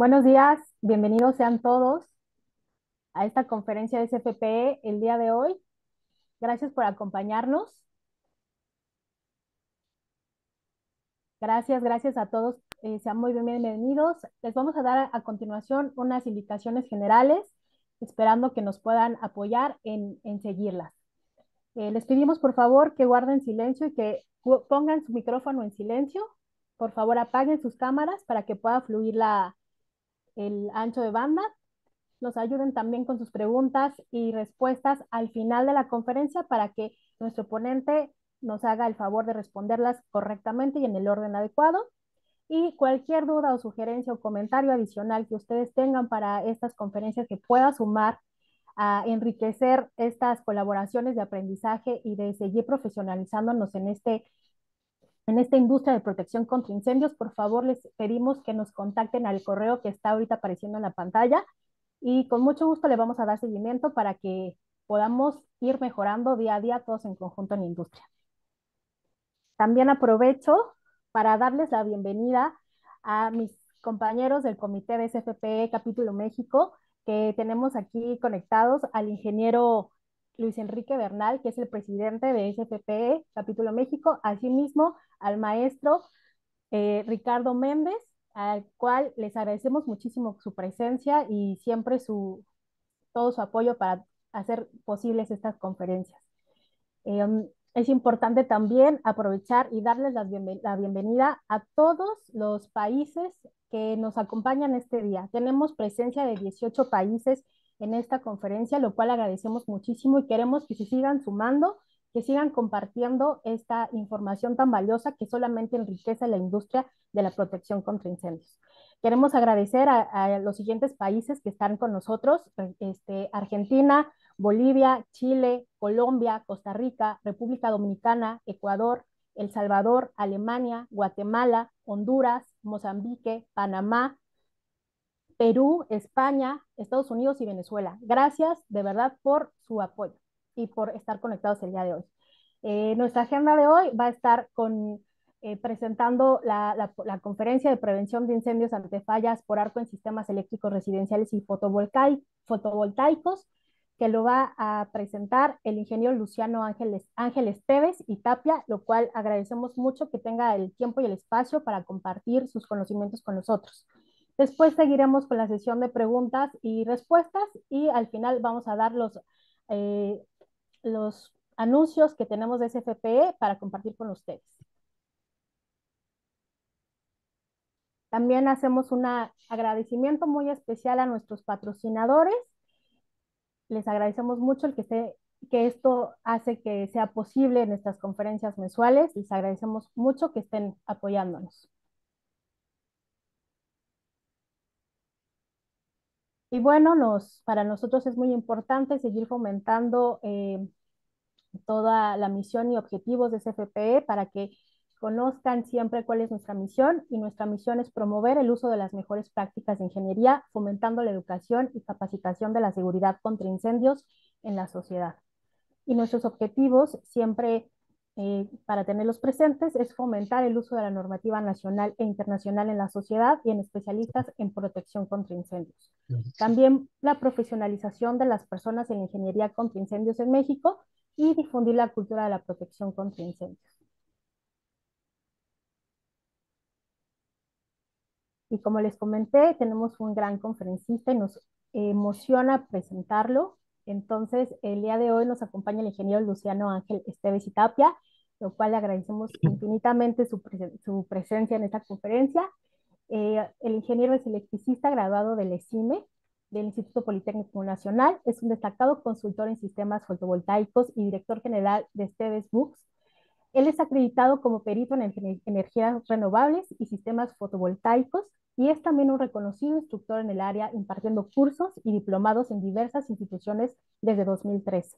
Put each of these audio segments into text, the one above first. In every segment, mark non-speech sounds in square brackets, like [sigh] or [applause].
Buenos días, bienvenidos sean todos a esta conferencia de CFPE el día de hoy. Gracias por acompañarnos. Gracias, gracias a todos. Eh, sean muy bienvenidos. Les vamos a dar a continuación unas indicaciones generales, esperando que nos puedan apoyar en, en seguirlas. Eh, les pedimos por favor que guarden silencio y que pongan su micrófono en silencio. Por favor, apaguen sus cámaras para que pueda fluir la, el ancho de banda, nos ayuden también con sus preguntas y respuestas al final de la conferencia para que nuestro ponente nos haga el favor de responderlas correctamente y en el orden adecuado. Y cualquier duda o sugerencia o comentario adicional que ustedes tengan para estas conferencias que pueda sumar a enriquecer estas colaboraciones de aprendizaje y de seguir profesionalizándonos en este en esta industria de protección contra incendios, por favor les pedimos que nos contacten al correo que está ahorita apareciendo en la pantalla y con mucho gusto le vamos a dar seguimiento para que podamos ir mejorando día a día todos en conjunto en la industria. También aprovecho para darles la bienvenida a mis compañeros del Comité de SFP e Capítulo México, que tenemos aquí conectados al ingeniero Luis Enrique Bernal, que es el presidente de SPPE Capítulo México, asimismo al maestro eh, Ricardo Méndez, al cual les agradecemos muchísimo su presencia y siempre su, todo su apoyo para hacer posibles estas conferencias. Em, es importante también aprovechar y darles la, la, bienvenida a todos los países que nos acompañan este día. Tenemos presencia de 18 países en esta conferencia, lo cual agradecemos muchísimo y queremos que se sigan sumando, que sigan compartiendo esta información tan valiosa que solamente enriquece la industria de la protección contra incendios. Queremos agradecer a, los siguientes países que están con nosotros, este, Argentina, Bolivia, Chile, Colombia, Costa Rica, República Dominicana, Ecuador, El Salvador, Alemania, Guatemala, Honduras, Mozambique, Panamá, Perú, España, Estados Unidos y Venezuela. Gracias de verdad por su apoyo y por estar conectados el día de hoy. Eh, nuestra agenda de hoy va a estar con, eh, presentando la, conferencia de prevención de incendios ante fallas por arco en sistemas eléctricos residenciales y fotovoltaicos, que lo va a presentar el ingeniero Luciano Ángeles, Ángeles y Tapia, lo cual agradecemos mucho que tenga el tiempo y el espacio para compartir sus conocimientos con nosotros. Después seguiremos con la sesión de preguntas y respuestas y al final vamos a dar los, eh, anuncios que tenemos de SFPE para compartir con ustedes. También hacemos un agradecimiento muy especial a nuestros patrocinadores. Les agradecemos mucho el que, esté, que esto hace que sea posible en estas conferencias mensuales. Les agradecemos mucho que estén apoyándonos. Y bueno, nos, para nosotros es muy importante seguir fomentando eh, toda la misión y objetivos de CFPE para que conozcan siempre cuál es nuestra misión y nuestra misión es promover el uso de las mejores prácticas de ingeniería, fomentando la educación y capacitación de la seguridad contra incendios en la sociedad. Y nuestros objetivos siempre eh, para tenerlos presentes, es fomentar el uso de la normativa nacional e internacional en la sociedad y en especialistas en protección contra incendios. También la profesionalización de las personas en ingeniería contra incendios en México y difundir la cultura de la protección contra incendios. Y como les comenté, tenemos un gran conferencista y nos emociona presentarlo. Entonces, el día de hoy nos acompaña el ingeniero Luciano Ángel Esteves y Tapia lo cual le agradecemos infinitamente su, su presencia en esta conferencia. Eh, el ingeniero es electricista graduado del ECIME, e, del Instituto Politécnico Nacional, es un destacado consultor en sistemas fotovoltaicos y director general de Steves Books. Él es acreditado como perito en energías renovables y sistemas fotovoltaicos y es también un reconocido instructor en el área impartiendo cursos y diplomados en diversas instituciones desde 2013.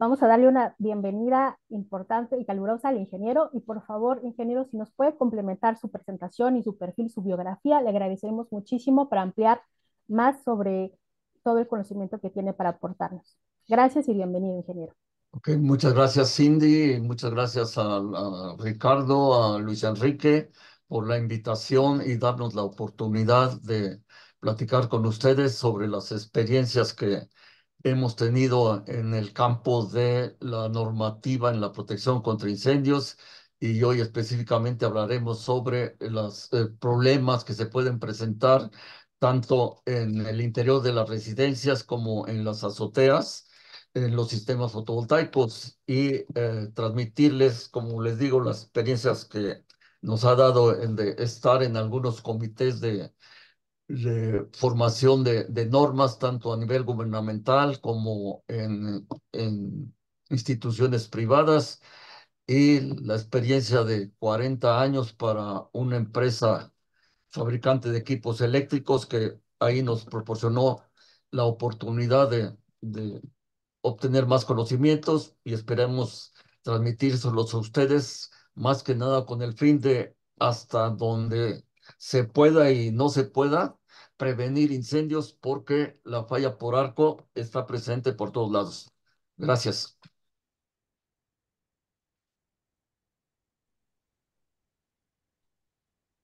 Vamos a darle una bienvenida importante y calurosa al ingeniero. Y por favor, ingeniero, si nos puede complementar su presentación y su perfil, su biografía, le agradeceremos muchísimo para ampliar más sobre todo el conocimiento que tiene para aportarnos. Gracias y bienvenido, ingeniero. Ok muchas gracias, Cindy. Muchas gracias a, a Ricardo, a Luis Enrique por la invitación y darnos la oportunidad de platicar con ustedes sobre las experiencias que, hemos tenido en el campo de la normativa en la protección contra incendios y hoy específicamente hablaremos sobre los eh, problemas que se pueden presentar tanto en el interior de las residencias como en las azoteas, en los sistemas fotovoltaicos y eh, transmitirles, como les digo, las experiencias que nos ha dado de estar en algunos comités de de formación de, normas tanto a nivel gubernamental como en, instituciones privadas y la experiencia de 40 años para una empresa fabricante de equipos eléctricos que ahí nos proporcionó la oportunidad de, de obtener más conocimientos y esperemos transmitírselos a ustedes más que nada con el fin de hasta donde se pueda y no se pueda, prevenir incendios porque la falla por arco está presente por todos lados. Gracias.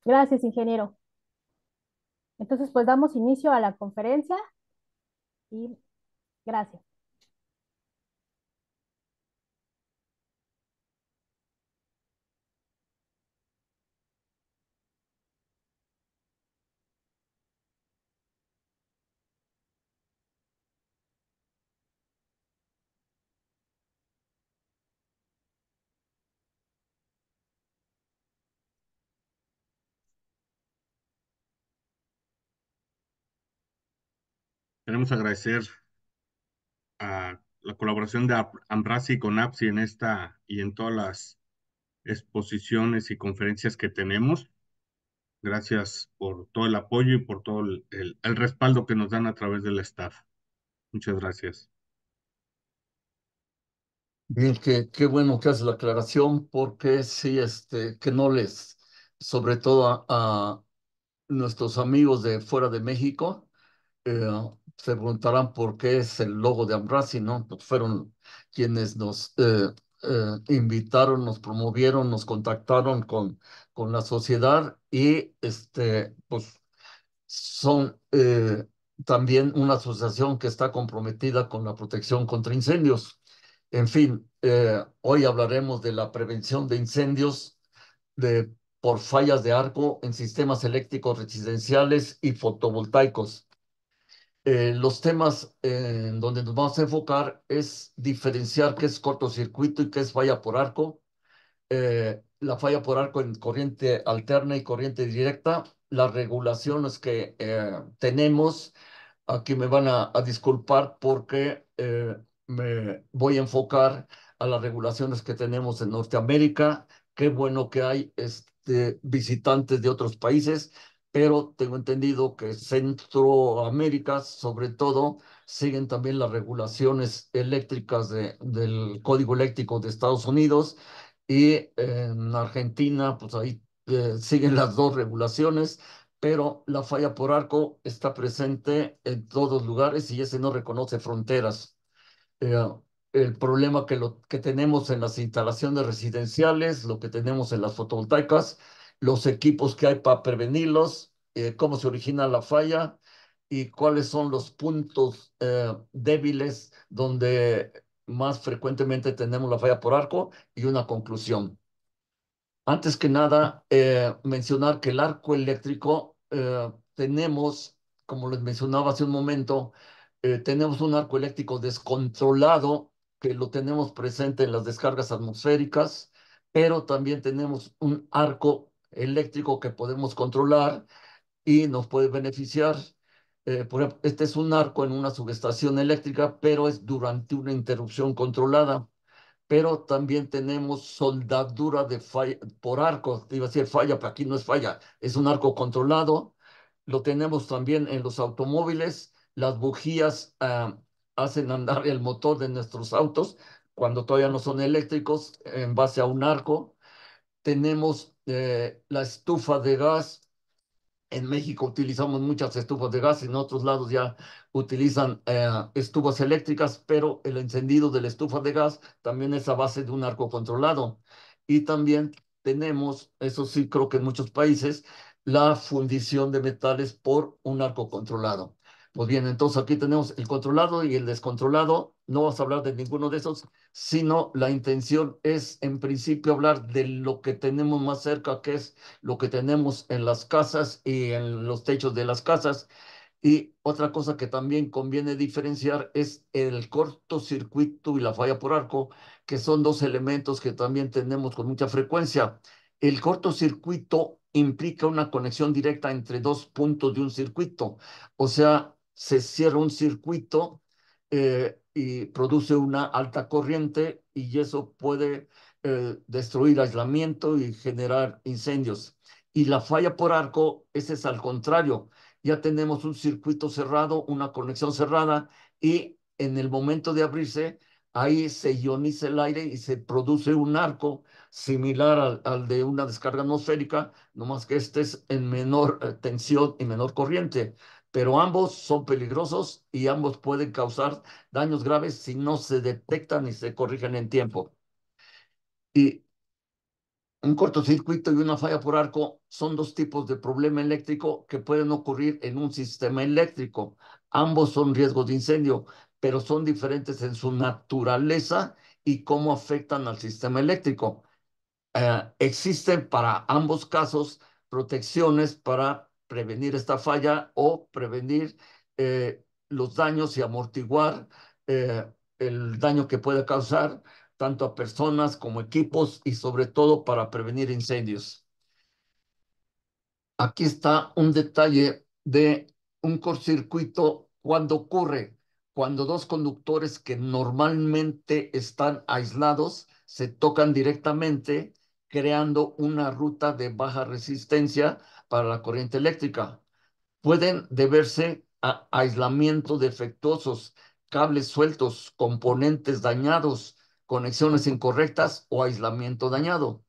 Gracias, ingeniero. Entonces, pues damos inicio a la conferencia y gracias. Queremos agradecer a la colaboración de Ambrasi con APSI en esta y en todas las exposiciones y conferencias que tenemos. Gracias por todo el apoyo y por todo el, el, respaldo que nos dan a través del staff. Muchas gracias. Bien, qué, qué bueno que hace la aclaración, porque sí, este, que no les, sobre todo a, nuestros amigos de fuera de México, eh, se preguntarán por qué es el logo de Ambrasi, ¿no? Pues fueron quienes nos eh, eh, invitaron, nos promovieron, nos contactaron con, con la sociedad y este, pues son eh, también una asociación que está comprometida con la protección contra incendios. En fin, hoy hablaremos de la prevención de incendios de, por fallas de arco en sistemas eléctricos residenciales y fotovoltaicos. Eh, los temas eh, en donde nos vamos a enfocar es diferenciar qué es cortocircuito y qué es falla por arco. Eh, la falla por arco en corriente alterna y corriente directa, las regulaciones que tenemos. Aquí me van a, disculpar porque me voy a enfocar a las regulaciones que tenemos en Norteamérica. Qué bueno que hay este, visitantes de otros países pero tengo entendido que Centroamérica, sobre todo, siguen también las regulaciones eléctricas de, del Código Eléctrico de Estados Unidos y en Argentina, pues ahí eh, siguen las dos regulaciones, pero la falla por arco está presente en todos lugares y ese no reconoce fronteras. Eh, el problema que, lo, que tenemos en las instalaciones residenciales, lo que tenemos en las fotovoltaicas, los equipos que hay para prevenirlos, eh, cómo se origina la falla y cuáles son los puntos eh, débiles donde más frecuentemente tenemos la falla por arco y una conclusión. Antes que nada, eh, mencionar que el arco eléctrico tenemos, como les mencionaba hace un momento, tenemos un arco eléctrico descontrolado que lo tenemos presente en las descargas atmosféricas, pero también tenemos un arco eléctrico que podemos controlar y nos puede beneficiar. Eh, este es un arco en una subestación eléctrica, pero es durante una interrupción controlada. Pero también tenemos soldadura de por arco, te iba a decir falla, pero aquí no es falla, es un arco controlado. Lo tenemos también en los automóviles, las bujías ah, hacen andar el motor de nuestros autos cuando todavía no son eléctricos en base a un arco. Tenemos eh, la estufa de gas. En México utilizamos muchas estufas de gas, en otros lados ya utilizan eh, estufas eléctricas, pero el encendido de la estufa de gas también es a base de un arco controlado. Y también tenemos, eso sí creo que en muchos países, la fundición de metales por un arco controlado. Pues bien, entonces aquí tenemos el controlado y el descontrolado. No vas a hablar de ninguno de esos, sino la intención es en principio hablar de lo que tenemos más cerca, que es lo que tenemos en las casas y en los techos de las casas. Y otra cosa que también conviene diferenciar es el cortocircuito y la falla por arco, que son dos elementos que también tenemos con mucha frecuencia. El cortocircuito implica una conexión directa entre dos puntos de un circuito, o sea, se cierra un circuito eh, y produce una alta corriente y eso puede eh, destruir aislamiento y generar incendios. Y la falla por arco, ese es al contrario. Ya tenemos un circuito cerrado, una conexión cerrada y en el momento de abrirse, ahí se ioniza el aire y se produce un arco similar al, al, de una descarga atmosférica, no más que este es en menor eh, tensión y menor corriente pero ambos son peligrosos y ambos pueden causar daños graves si no se detectan y se corrigen en tiempo. Y un cortocircuito y una falla por arco son dos tipos de problema eléctrico que pueden ocurrir en un sistema eléctrico. Ambos son riesgos de incendio, pero son diferentes en su naturaleza y cómo afectan al sistema eléctrico. Eh, existen para ambos casos protecciones para prevenir esta falla o prevenir eh, los daños y amortiguar eh, el daño que puede causar tanto a personas como equipos y sobre todo para prevenir incendios. Aquí está un detalle de un cortocircuito cuando ocurre, cuando dos conductores que normalmente están aislados se tocan directamente creando una ruta de baja resistencia para la corriente eléctrica. Pueden deberse a aislamiento defectuosos, cables sueltos, componentes dañados, conexiones incorrectas o aislamiento dañado.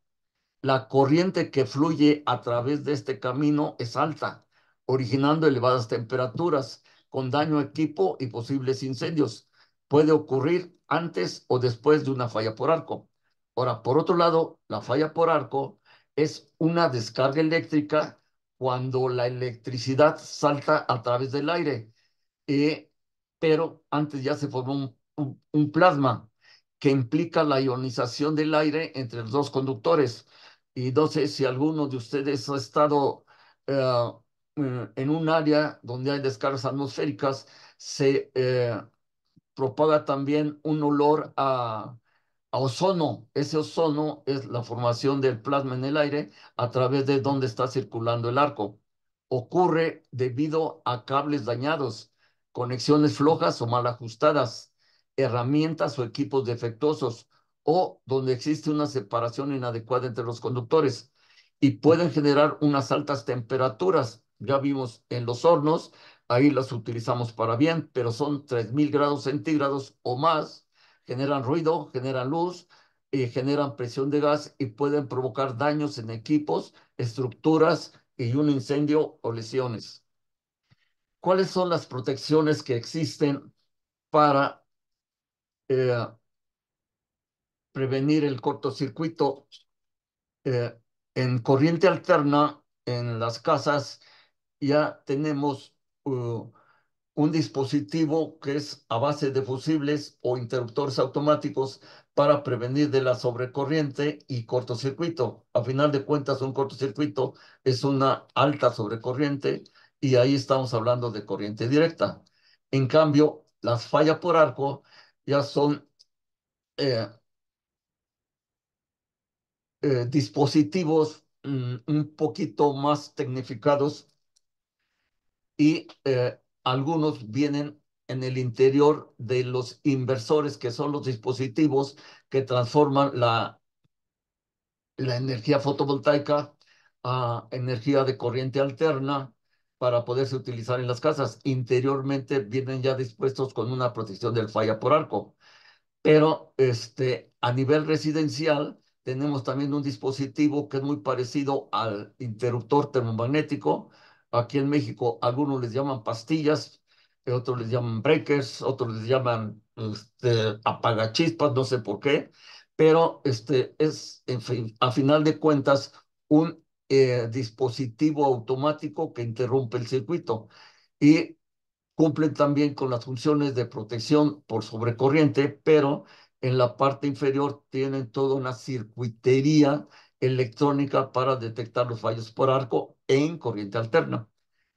La corriente que fluye a través de este camino es alta, originando elevadas temperaturas, con daño a equipo y posibles incendios. Puede ocurrir antes o después de una falla por arco. Ahora, por otro lado, la falla por arco es una descarga eléctrica cuando la electricidad salta a través del aire, eh, pero antes ya se formó un, plasma que implica la ionización del aire entre los dos conductores. Y entonces, si alguno de ustedes ha estado eh, eh, en un área donde hay descargas atmosféricas, se propaga también un olor a, ozono. Ese ozono es la formación del plasma en el aire a través de donde está circulando el arco. Ocurre debido a cables dañados, conexiones flojas o mal ajustadas, herramientas o equipos defectuosos, o donde existe una separación inadecuada entre los conductores y pueden generar unas altas temperaturas. Ya vimos en los hornos, ahí las utilizamos para bien, pero son 3.000 grados centígrados o más generan ruido, generan luz, y eh, generan presión de gas y pueden provocar daños en equipos, estructuras y un incendio o lesiones. ¿Cuáles son las protecciones que existen para eh, prevenir el cortocircuito eh, en corriente alterna en las casas? Ya tenemos uh, un dispositivo que es a base de fusibles o interruptores automáticos para prevenir de la sobrecorriente y cortocircuito. A final de cuentas, un cortocircuito es una alta sobrecorriente y ahí estamos hablando de corriente directa. En cambio, las fallas por arco ya son eh, eh, dispositivos mm, un poquito más tecnificados y eh, algunos vienen en el interior de los inversores, que son los dispositivos que transforman la, energía fotovoltaica a energía de corriente alterna para poderse utilizar en las casas. Interiormente vienen ya dispuestos con una protección del falla por arco. Pero este, a nivel residencial tenemos también un dispositivo que es muy parecido al interruptor termomagnético, Aquí en México algunos les llaman pastillas, eh, otros les llaman breakers, otros les llaman este, apagachispas, no sé por qué, pero este, es, a final de cuentas, un eh, dispositivo automático que interrumpe el circuito y cumplen también con las funciones de protección por sobrecorriente, pero en la parte inferior tienen toda una circuitería electrónica para detectar los fallos por arco en corriente alterna.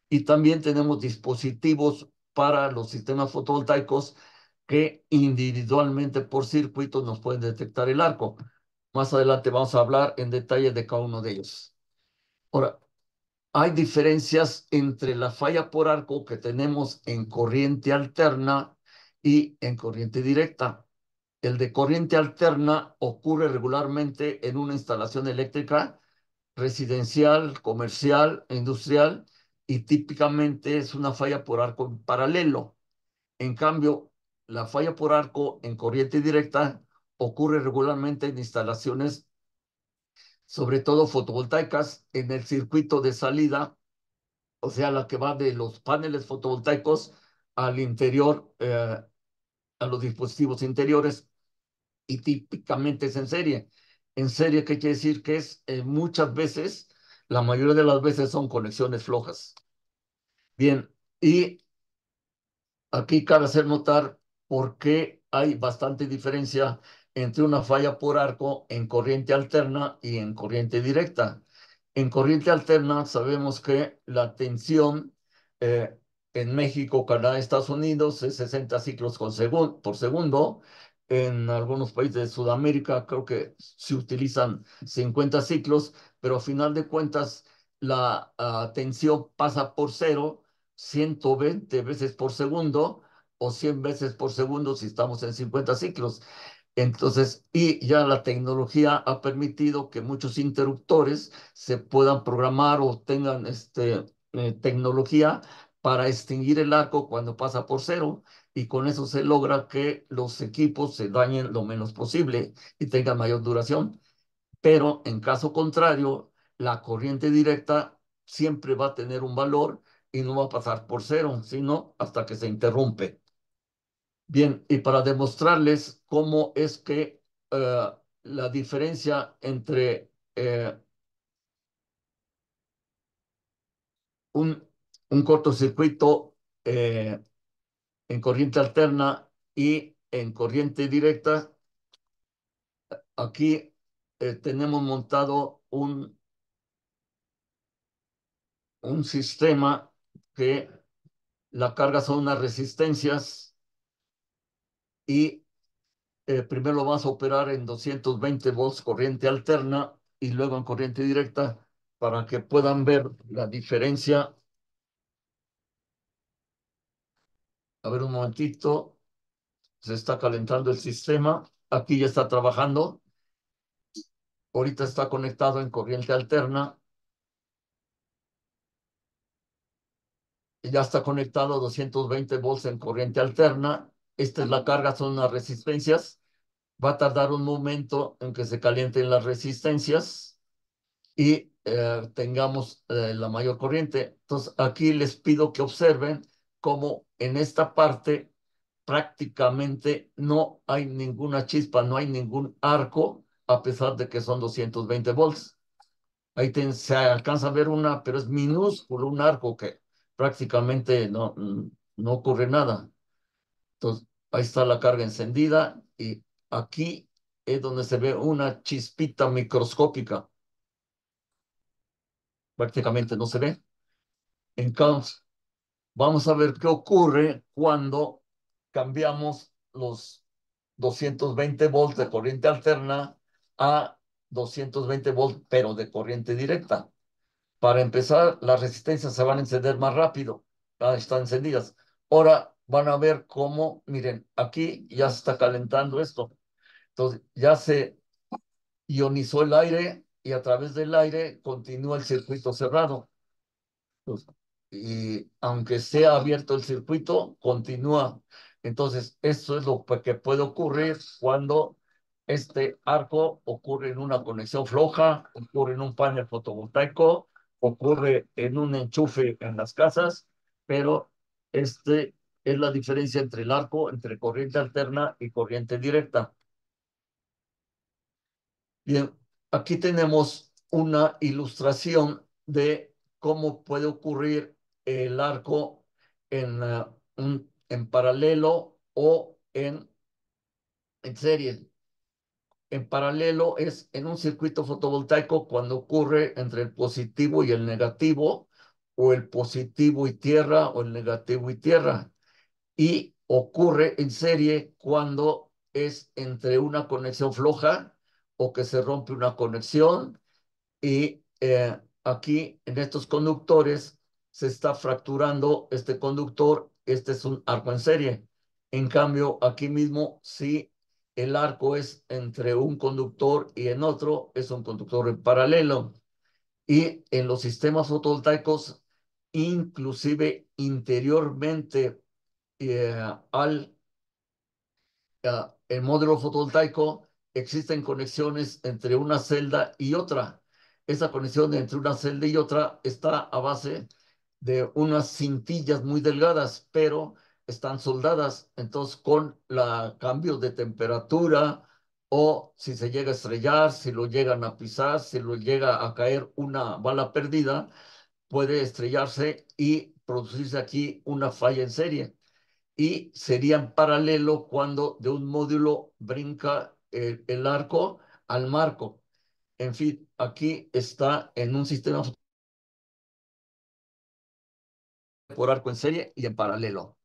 Y también tenemos dispositivos para los sistemas fotovoltaicos que individualmente por circuito nos pueden detectar el arco. Más adelante vamos a hablar en detalle de cada uno de ellos. Ahora, hay diferencias entre la falla por arco que tenemos en corriente alterna y en corriente directa. El de corriente alterna ocurre regularmente en una instalación eléctrica residencial, comercial, industrial, y típicamente es una falla por arco en paralelo. En cambio, la falla por arco en corriente directa ocurre regularmente en instalaciones, sobre todo fotovoltaicas, en el circuito de salida, o sea, la que va de los paneles fotovoltaicos al interior, eh, a los dispositivos interiores, y típicamente es en serie en serie, ¿qué quiere decir? Que es eh, muchas veces, la mayoría de las veces son conexiones flojas. Bien, y aquí cabe hacer notar por qué hay bastante diferencia entre una falla por arco en corriente alterna y en corriente directa. En corriente alterna sabemos que la tensión eh, en México, Canadá, Estados Unidos es 60 ciclos por segundo en algunos países de Sudamérica, creo que se utilizan 50 ciclos, pero a final de cuentas la ah, tensión pasa por cero 120 veces por segundo o 100 veces por segundo si estamos en 50 ciclos. Entonces, y ya la tecnología ha permitido que muchos interruptores se puedan programar o tengan este, eh, tecnología para extinguir el arco cuando pasa por cero y con eso se logra que los equipos se dañen lo menos posible y tengan mayor duración. Pero en caso contrario, la corriente directa siempre va a tener un valor y no va a pasar por cero, sino hasta que se interrumpe. Bien, y para demostrarles cómo es que eh, la diferencia entre eh, un, un cortocircuito eh, en corriente alterna y en corriente directa, aquí eh, tenemos montado un, un sistema que la carga son unas resistencias y eh, primero lo vas a operar en 220 volts corriente alterna y luego en corriente directa para que puedan ver la diferencia A ver un momentito. Se está calentando el sistema. Aquí ya está trabajando. Ahorita está conectado en corriente alterna. Ya está conectado 220 volts en corriente alterna. Esta es la carga, son las resistencias. Va a tardar un momento en que se calienten las resistencias y eh, tengamos eh, la mayor corriente. Entonces, aquí les pido que observen cómo en esta parte prácticamente no hay ninguna chispa, no hay ningún arco, a pesar de que son 220 volts. Ahí se alcanza a ver una, pero es minúsculo, un arco que prácticamente no, no ocurre nada. Entonces, ahí está la carga encendida y aquí es donde se ve una chispita microscópica. Prácticamente no se ve. En Vamos a ver qué ocurre cuando cambiamos los 220 volts de corriente alterna a 220 volts, pero de corriente directa. Para empezar, las resistencias se van a encender más rápido. Ya ah, están encendidas. Ahora van a ver cómo, miren, aquí ya se está calentando esto. Entonces, ya se ionizó el aire y a través del aire continúa el circuito cerrado. Entonces, y aunque sea abierto el circuito, continúa. Entonces, eso es lo que puede ocurrir cuando este arco ocurre en una conexión floja, ocurre en un panel fotovoltaico, ocurre en un enchufe en las casas, pero este es la diferencia entre el arco, entre corriente alterna y corriente directa. Bien, aquí tenemos una ilustración de cómo puede ocurrir el arco en, ah, en paralelo o en, serie. En paralelo es en un circuito fotovoltaico cuando ocurre entre el positivo y el negativo, o el positivo y tierra, o el negativo y tierra. Y ocurre en serie cuando es entre una conexión floja o que se rompe una conexión. Y eh, aquí en estos conductores se está fracturando este conductor, este es un arco en serie. En cambio, aquí mismo, si el arco es entre un conductor y en otro, es un conductor en paralelo. Y en los sistemas fotovoltaicos, inclusive interiormente eh, al eh, el módulo fotovoltaico, existen conexiones entre una celda y otra. Esa conexión entre una celda y otra está a base de unas cintillas muy delgadas, pero están soldadas. Entonces, con la cambio de temperatura o si se llega a estrellar, si lo llegan a pisar, si lo llega a caer una bala perdida, puede estrellarse y producirse aquí una falla en serie. Y sería en paralelo cuando de un módulo brinca el, el arco al marco. En fin, aquí está en un sistema por arco en serie y en paralelo.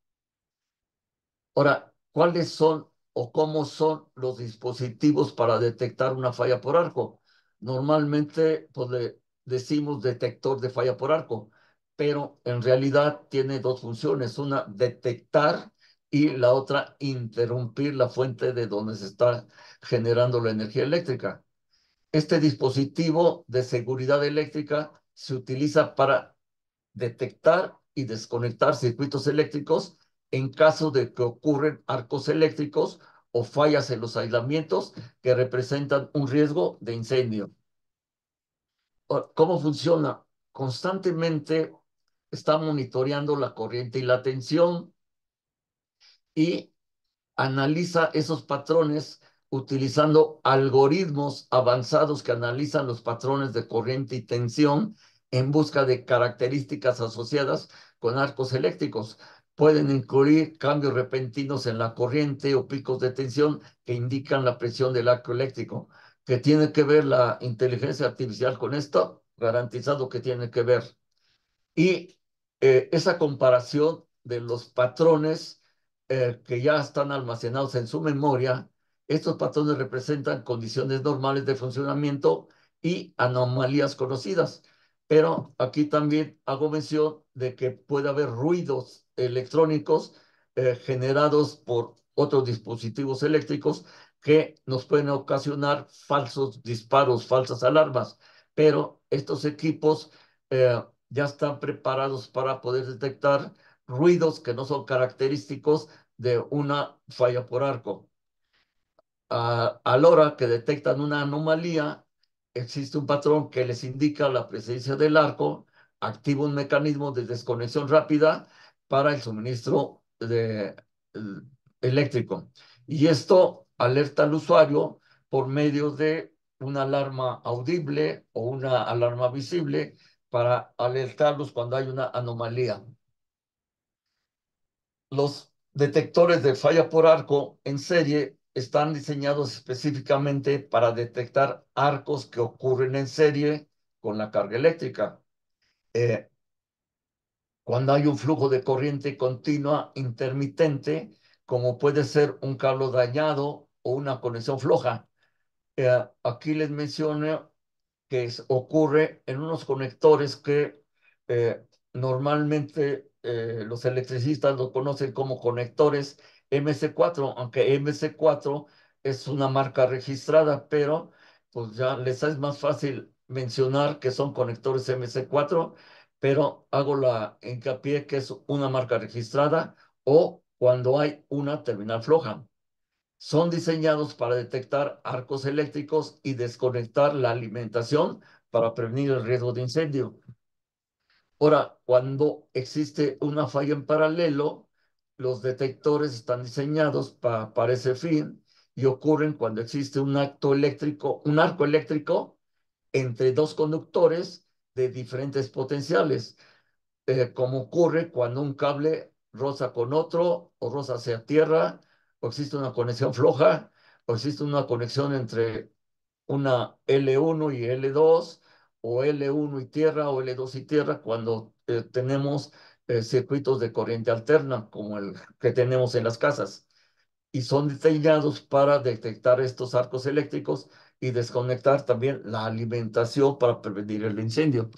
Ahora, ¿cuáles son o cómo son los dispositivos para detectar una falla por arco? Normalmente, pues decimos detector de falla por arco, pero en realidad tiene dos funciones, una detectar y la otra interrumpir la fuente de donde se está generando la energía eléctrica. Este dispositivo de seguridad eléctrica se utiliza para detectar y desconectar circuitos eléctricos en caso de que ocurren arcos eléctricos o fallas en los aislamientos que representan un riesgo de incendio. ¿Cómo funciona? Constantemente está monitoreando la corriente y la tensión y analiza esos patrones utilizando algoritmos avanzados que analizan los patrones de corriente y tensión en busca de características asociadas con arcos eléctricos. Pueden incluir cambios repentinos en la corriente o picos de tensión que indican la presión del arco eléctrico. ¿Qué tiene que ver la inteligencia artificial con esto? Garantizado que tiene que ver. Y eh, esa comparación de los patrones eh, que ya están almacenados en su memoria, estos patrones representan condiciones normales de funcionamiento y anomalías conocidas. Pero aquí también hago mención de que puede haber ruidos electrónicos eh, generados por otros dispositivos eléctricos que nos pueden ocasionar falsos disparos, falsas alarmas. Pero estos equipos eh, ya están preparados para poder detectar ruidos que no son característicos de una falla por arco. a la hora que detectan una anomalía, existe un patrón que les indica la presencia del arco, activa un mecanismo de desconexión rápida para el suministro de, eléctrico. Y esto alerta al usuario por medio de una alarma audible o una alarma visible para alertarlos cuando hay una anomalía. Los detectores de falla por arco en serie están diseñados específicamente para detectar arcos que ocurren en serie con la carga eléctrica. Eh, cuando hay un flujo de corriente continua intermitente, como puede ser un cable dañado o una conexión floja. Eh, aquí les menciono que ocurre en unos conectores que eh, normalmente los electricistas lo conocen como conectores MC4, aunque MC4 es una marca registrada, pero pues ya les es más fácil mencionar que son conectores MC4, pero hago la hincapié que es una marca registrada o cuando hay una terminal floja. Son diseñados para detectar arcos eléctricos y desconectar la alimentación para prevenir el riesgo de incendio. Ahora, cuando existe una falla en paralelo, los detectores están diseñados para ese fin y ocurren cuando existe un acto eléctrico, un arco eléctrico entre dos conductores de diferentes potenciales, eh, como ocurre cuando un cable roza con otro o roza hacia tierra, o existe una conexión floja, o existe una conexión entre una L1 y L2, o L1 y tierra, o L2 y tierra, cuando eh, tenemos eh, circuitos de corriente alterna, como el que tenemos en las casas, y son diseñados para detectar estos arcos eléctricos y desconectar también la alimentación para prevenir el incendio.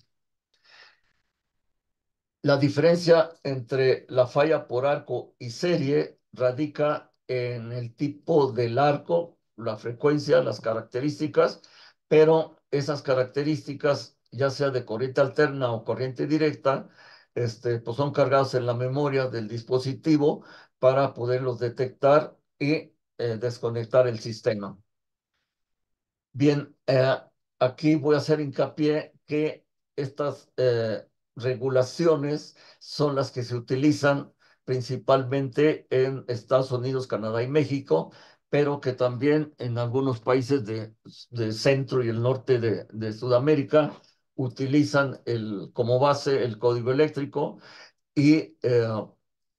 La diferencia entre la falla por arco y serie radica en el tipo del arco, la frecuencia, las características, pero esas características, ya sea de corriente alterna o corriente directa, este, pues son cargados en la memoria del dispositivo para poderlos detectar y eh, desconectar el sistema. Bien, eh, aquí voy a hacer hincapié que estas eh, regulaciones son las que se utilizan principalmente en Estados Unidos, Canadá y México, pero que también en algunos países de, centro y el norte de Sudamérica utilizan el, como base el código eléctrico y eh,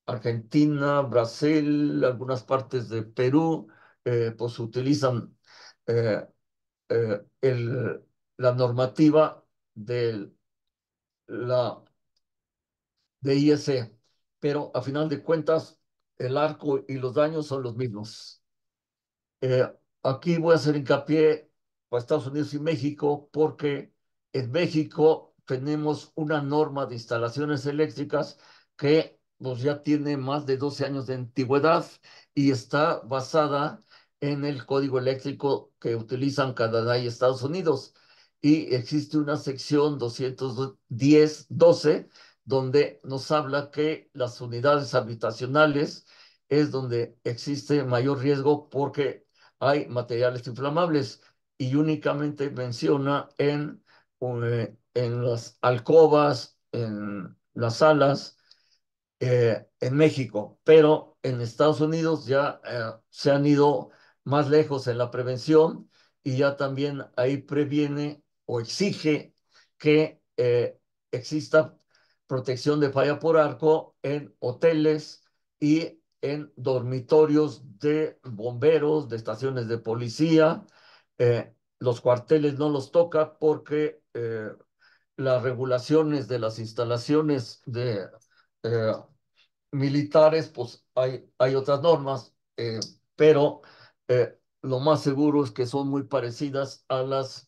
Argentina, Brasil, algunas partes de Perú, eh, pues utilizan eh, el, la normativa de la de IEC, pero a final de cuentas el arco y los daños son los mismos. aquí voy a hacer hincapié para Estados Unidos y México porque en México tenemos una norma de instalaciones eléctricas que pues, ya tiene más de 12 años de antigüedad y está basada en el código eléctrico que utilizan Canadá y Estados Unidos. Y existe una sección 210-12 donde nos habla que las unidades habitacionales es donde existe mayor riesgo porque hay materiales inflamables y únicamente menciona en eh, en las alcobas, en las salas, eh, en México, pero en Estados Unidos ya eh, se han ido más lejos en la prevención y ya también ahí previene o exige que exista protección de falla por arco en hoteles y en dormitorios de bomberos, de estaciones de policía, eh, los cuarteles no los toca porque eh, las regulaciones de las instalaciones eh, militares, pues hay, hay otras normas, eh, pero lo más seguro es que son muy parecidas a las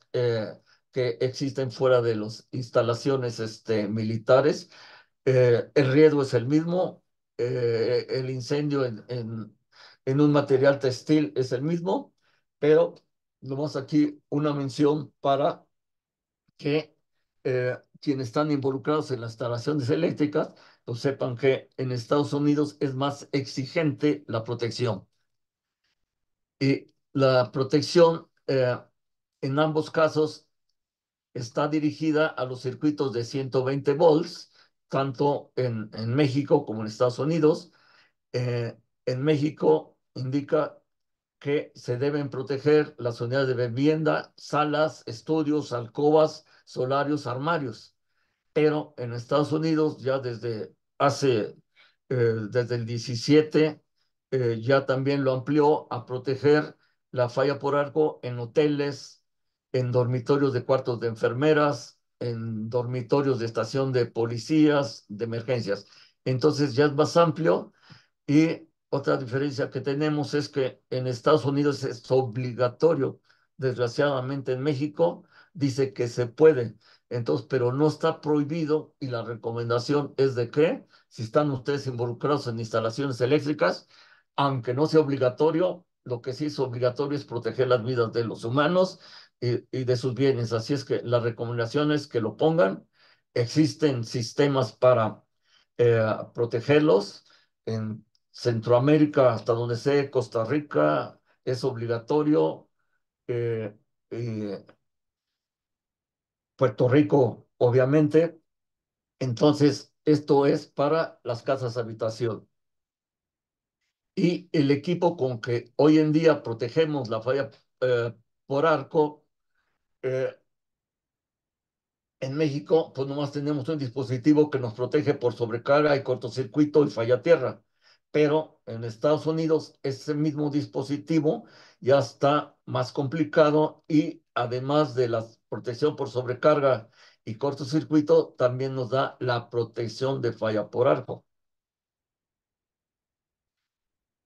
que existen fuera de las instalaciones este, militares. el riesgo es el mismo, el incendio en, en un material textil es el mismo, pero nomás aquí una mención para que eh, quienes están involucrados en las instalaciones eléctricas, pues sepan que en Estados Unidos es más exigente la protección. Y la protección eh, en ambos casos está dirigida a los circuitos de 120 volts, tanto en, en México como en Estados Unidos. Eh, en México indica que se deben proteger las unidades de vivienda, salas, estudios, alcobas, solarios, armarios. Pero en Estados Unidos ya desde hace, eh, desde el 17, eh, ya también lo amplió a proteger la falla por arco en hoteles, en dormitorios de cuartos de enfermeras, en dormitorios de estación de policías, de emergencias. Entonces ya es más amplio y otra diferencia que tenemos es que en Estados Unidos es obligatorio, desgraciadamente en México dice que se puede, entonces, pero no está prohibido y la recomendación es de que si están ustedes involucrados en instalaciones eléctricas, aunque no sea obligatorio, lo que sí es obligatorio es proteger las vidas de los humanos y, de sus bienes. Así es que la recomendación es que lo pongan. Existen sistemas para eh, protegerlos en Centroamérica, hasta donde sé, Costa Rica, es obligatorio. Eh, eh, Puerto Rico, obviamente. Entonces, esto es para las casas de habitación. Y el equipo con que hoy en día protegemos la falla eh, por arco, en México, pues nomás tenemos un dispositivo que nos protege por sobrecarga y cortocircuito y falla tierra pero en Estados Unidos ese mismo dispositivo ya está más complicado y además de la protección por sobrecarga y cortocircuito, también nos da la protección de falla por arco.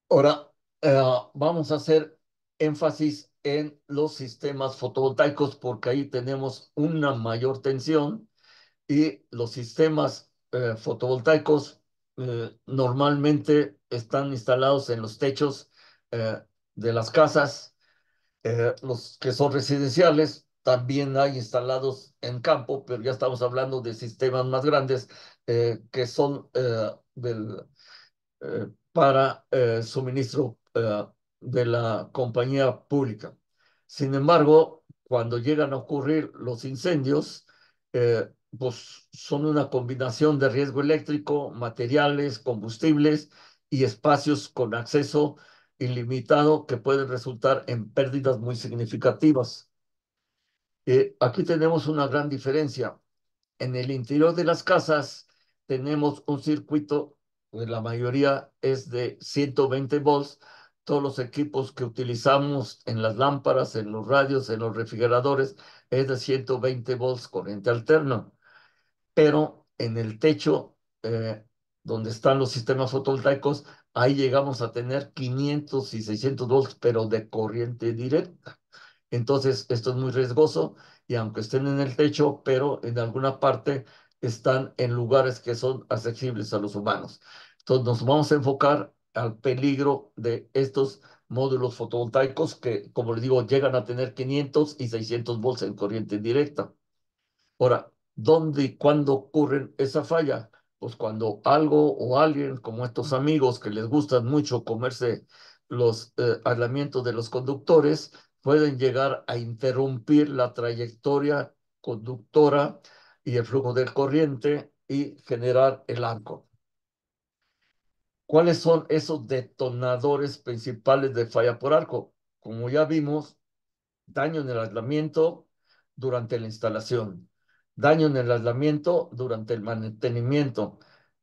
Ahora, eh, vamos a hacer énfasis en los sistemas fotovoltaicos porque ahí tenemos una mayor tensión y los sistemas eh, fotovoltaicos eh, normalmente están instalados en los techos eh, de las casas, eh, los que son residenciales también hay instalados en campo, pero ya estamos hablando de sistemas más grandes que son del, para suministro de la compañía pública. Sin embargo, cuando llegan a ocurrir los incendios, pues, son una combinación de riesgo eléctrico, materiales, combustibles y espacios con acceso ilimitado que pueden resultar en pérdidas muy significativas. Eh, aquí tenemos una gran diferencia. En el interior de las casas tenemos un circuito, la mayoría es de 120 volts, todos los equipos que utilizamos en las lámparas, en los radios, en los refrigeradores, es de 120 volts corriente alterna pero en el techo eh, donde están los sistemas fotovoltaicos, ahí llegamos a tener 500 y 600 volts, pero de corriente directa. Entonces, esto es muy riesgoso y aunque estén en el techo, pero en alguna parte están en lugares que son accesibles a los humanos. Entonces, nos vamos a enfocar al peligro de estos módulos fotovoltaicos que, como les digo, llegan a tener 500 y 600 volts en corriente directa. Ahora, dónde y cuándo ocurren esa falla. Pues cuando algo o alguien, como estos amigos que les gustan mucho comerse los eh, aislamientos de los conductores, pueden llegar a interrumpir la trayectoria conductora y el flujo del corriente y generar el arco. ¿Cuáles son esos detonadores principales de falla por arco? Como ya vimos, daño en el aislamiento durante la instalación, daño en el aislamiento durante el mantenimiento.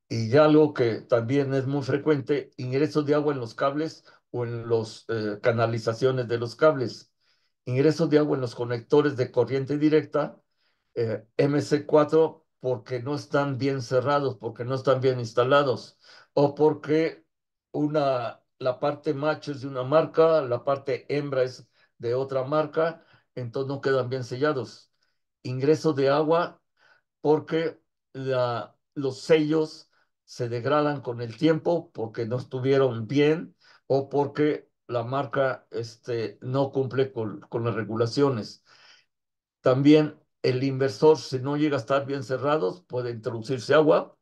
Y ya algo que también es muy frecuente, ingresos de agua en los cables o en las eh, canalizaciones de los cables. Ingresos de agua en los conectores de corriente directa, eh, MC4, porque no están bien cerrados, porque no están bien instalados, o porque una, la parte macho es de una marca, la parte hembra es de otra marca, entonces no quedan bien sellados ingreso de agua porque los sellos se degradan con el tiempo porque no estuvieron bien o porque la marca este, no cumple con, las regulaciones. También el inversor, si no llega a estar bien cerrados, puede introducirse agua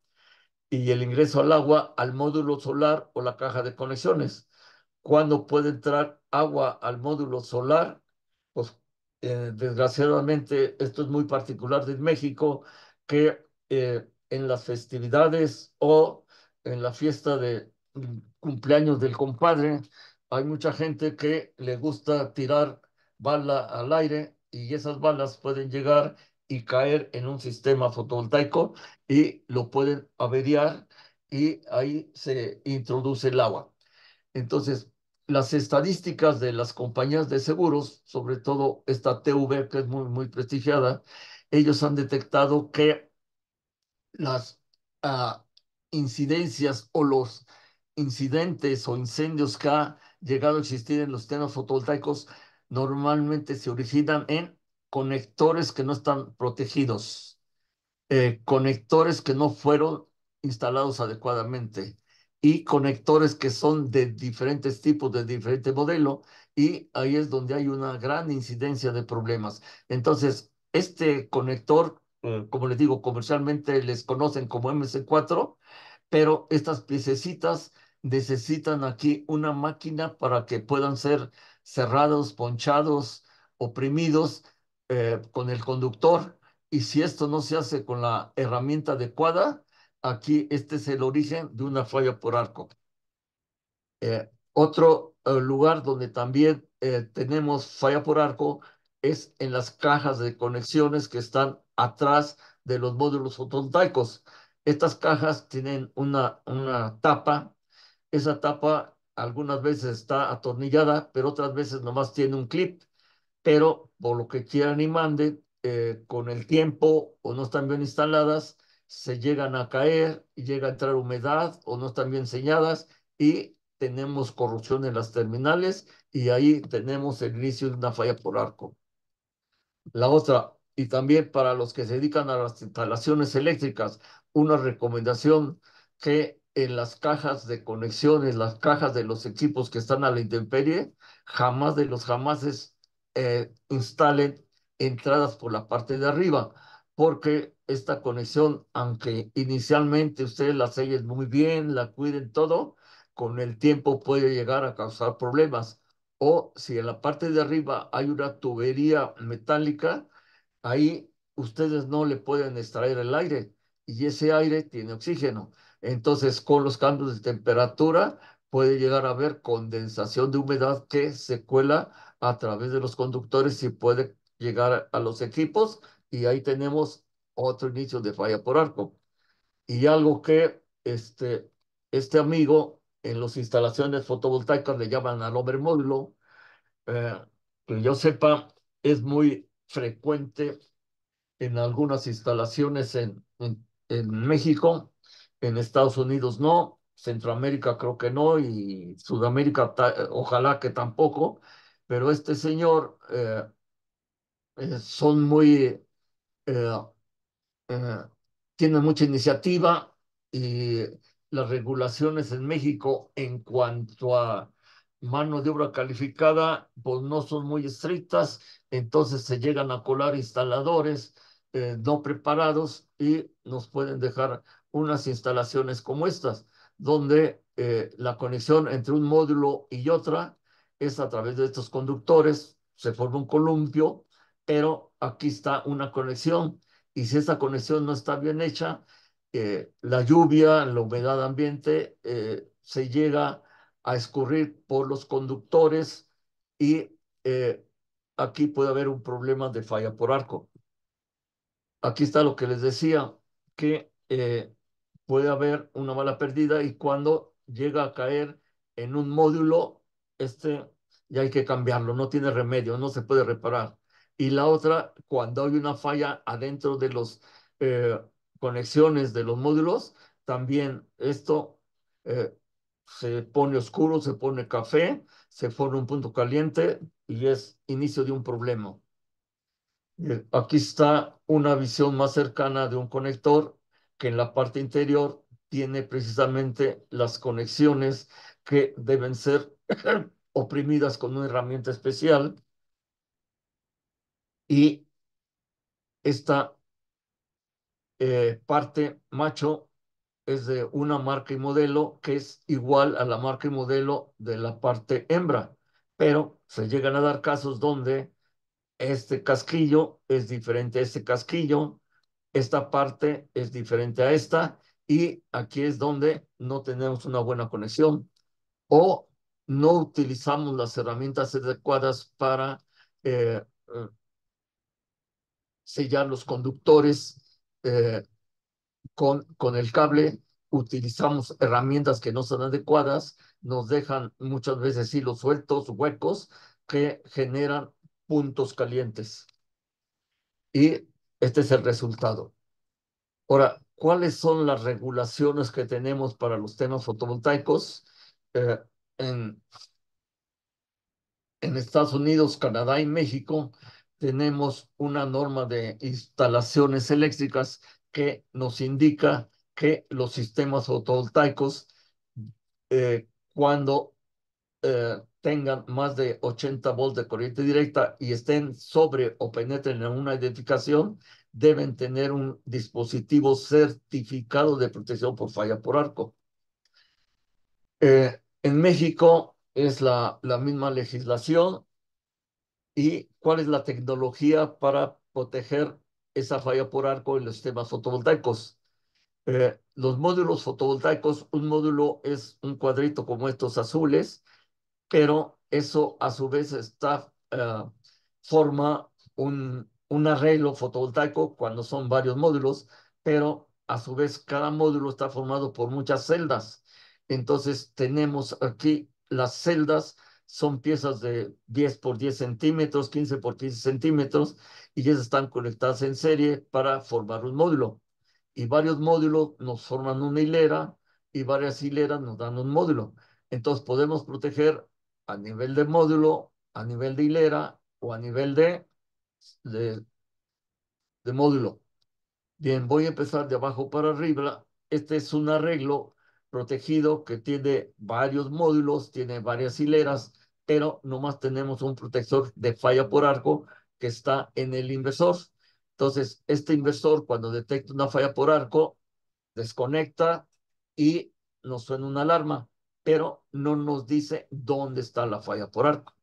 y el ingreso al agua al módulo solar o la caja de conexiones. Cuando puede entrar agua al módulo solar eh, desgraciadamente, esto es muy particular de México, que eh, en las festividades o en la fiesta de mm, cumpleaños del compadre, hay mucha gente que le gusta tirar bala al aire y esas balas pueden llegar y caer en un sistema fotovoltaico y lo pueden averiar y ahí se introduce el agua. Entonces, las estadísticas de las compañías de seguros, sobre todo esta TV que es muy, muy prestigiada, ellos han detectado que las ah, incidencias o los incidentes o incendios que ha llegado a existir en los tenos fotovoltaicos normalmente se originan en conectores que no están protegidos, eh, conectores que no fueron instalados adecuadamente, y conectores que son de diferentes tipos, de diferente modelo y ahí es donde hay una gran incidencia de problemas. Entonces, este conector, mm. como les digo, comercialmente les conocen como MC4, pero estas piececitas necesitan aquí una máquina para que puedan ser cerrados, ponchados, oprimidos eh, con el conductor. Y si esto no se hace con la herramienta adecuada, aquí este es el origen de una falla por arco. Eh, otro eh, lugar donde también eh, tenemos falla por arco es en las cajas de conexiones que están atrás de los módulos fotovoltaicos. Estas cajas tienen una, una tapa. Esa tapa algunas veces está atornillada, pero otras veces nomás tiene un clip. Pero por lo que quieran y manden, con el tiempo o no están bien instaladas, se llegan a caer, llega a entrar humedad o no están bien señadas y tenemos corrupción en las terminales y ahí tenemos el inicio de una falla por arco. La otra, y también para los que se dedican a las instalaciones eléctricas, una recomendación que en las cajas de conexiones, las cajas de los equipos que están a la intemperie, jamás de los jamases eh, instalen entradas por la parte de arriba, porque esta conexión, aunque inicialmente ustedes la sellen muy bien, la cuiden todo, con el tiempo puede llegar a causar problemas. O si en la parte de arriba hay una tubería metálica, ahí ustedes no le pueden extraer el aire y ese aire tiene oxígeno. Entonces, con los cambios de temperatura puede llegar a haber condensación de humedad que se cuela a través de los conductores y puede llegar a los equipos y ahí tenemos otro inicio de falla por arco. Y algo que este, este amigo en las instalaciones fotovoltaicas le llaman al hombre módulo, eh, que yo sepa, es muy frecuente en algunas instalaciones en, en, México, en Estados Unidos no, Centroamérica creo que no y Sudamérica ojalá que tampoco, pero este señor eh, eh, son muy eh, tiene tienen mucha iniciativa y las regulaciones en México en cuanto a mano de obra calificada, pues no son muy estrictas, entonces se llegan a colar instaladores eh, no preparados y nos pueden dejar unas instalaciones como estas, donde eh, la conexión entre un módulo y otra es a través de estos conductores, se forma un columpio, pero aquí está una conexión y si esta conexión no está bien hecha, eh, la lluvia, la humedad ambiente, eh, se llega a escurrir por los conductores y eh, aquí puede haber un problema de falla por arco. Aquí está lo que les decía, que puede haber una mala perdida y cuando llega a caer en un módulo, este ya hay que cambiarlo, no tiene remedio, no se puede reparar y la otra cuando hay una falla adentro de las eh, conexiones de los módulos, también esto eh, se pone oscuro, se pone café, se pone un punto caliente y es inicio de un problema. Eh, aquí está una visión más cercana de un conector que en la parte interior tiene precisamente las conexiones que deben ser [clears throat] oprimidas con una herramienta especial y esta eh, parte macho es de una marca y modelo que es igual a la marca y modelo de la parte hembra, pero se llegan a dar casos donde este casquillo es diferente a este casquillo, esta parte es diferente a esta, y aquí es donde no tenemos una buena conexión o no utilizamos las herramientas adecuadas para eh, eh, sellar los conductores eh, con, con el cable, utilizamos herramientas que no son adecuadas, nos dejan muchas veces hilos sueltos, huecos, que generan puntos calientes. Y este es el resultado. Ahora, ¿cuáles son las regulaciones que tenemos para los temas fotovoltaicos? Eh, en, en Estados Unidos, Canadá y México tenemos una norma de instalaciones eléctricas que nos indica que los sistemas fotovoltaicos, eh, cuando eh, tengan más de 80 volts de corriente directa y estén sobre o penetren en una edificación, deben tener un dispositivo certificado de protección por falla por arco. Eh, en México es la, la misma legislación, y cuál es la tecnología para proteger esa falla por arco en los sistemas fotovoltaicos. Eh, los módulos fotovoltaicos, un módulo es un cuadrito como estos azules, pero eso a su vez está, eh, forma un arreglo fotovoltaico cuando son varios módulos, pero a su vez cada módulo está formado por muchas celdas. Entonces tenemos aquí las celdas son piezas de 10 por 10 centímetros, 15 por 15 centímetros, y ya están conectadas en serie para formar un módulo. Y varios módulos nos forman una hilera y varias hileras nos dan un módulo. Entonces podemos proteger a nivel de módulo, a nivel de hilera o a nivel de, de, de módulo. Bien, voy a empezar de abajo para arriba. Este es un arreglo protegido que tiene varios módulos, tiene varias hileras, pero nomás tenemos un protector de falla por arco que está en el inversor. Entonces, este inversor cuando detecta una falla por arco, desconecta y nos suena una alarma, pero no nos dice dónde está la falla por arco.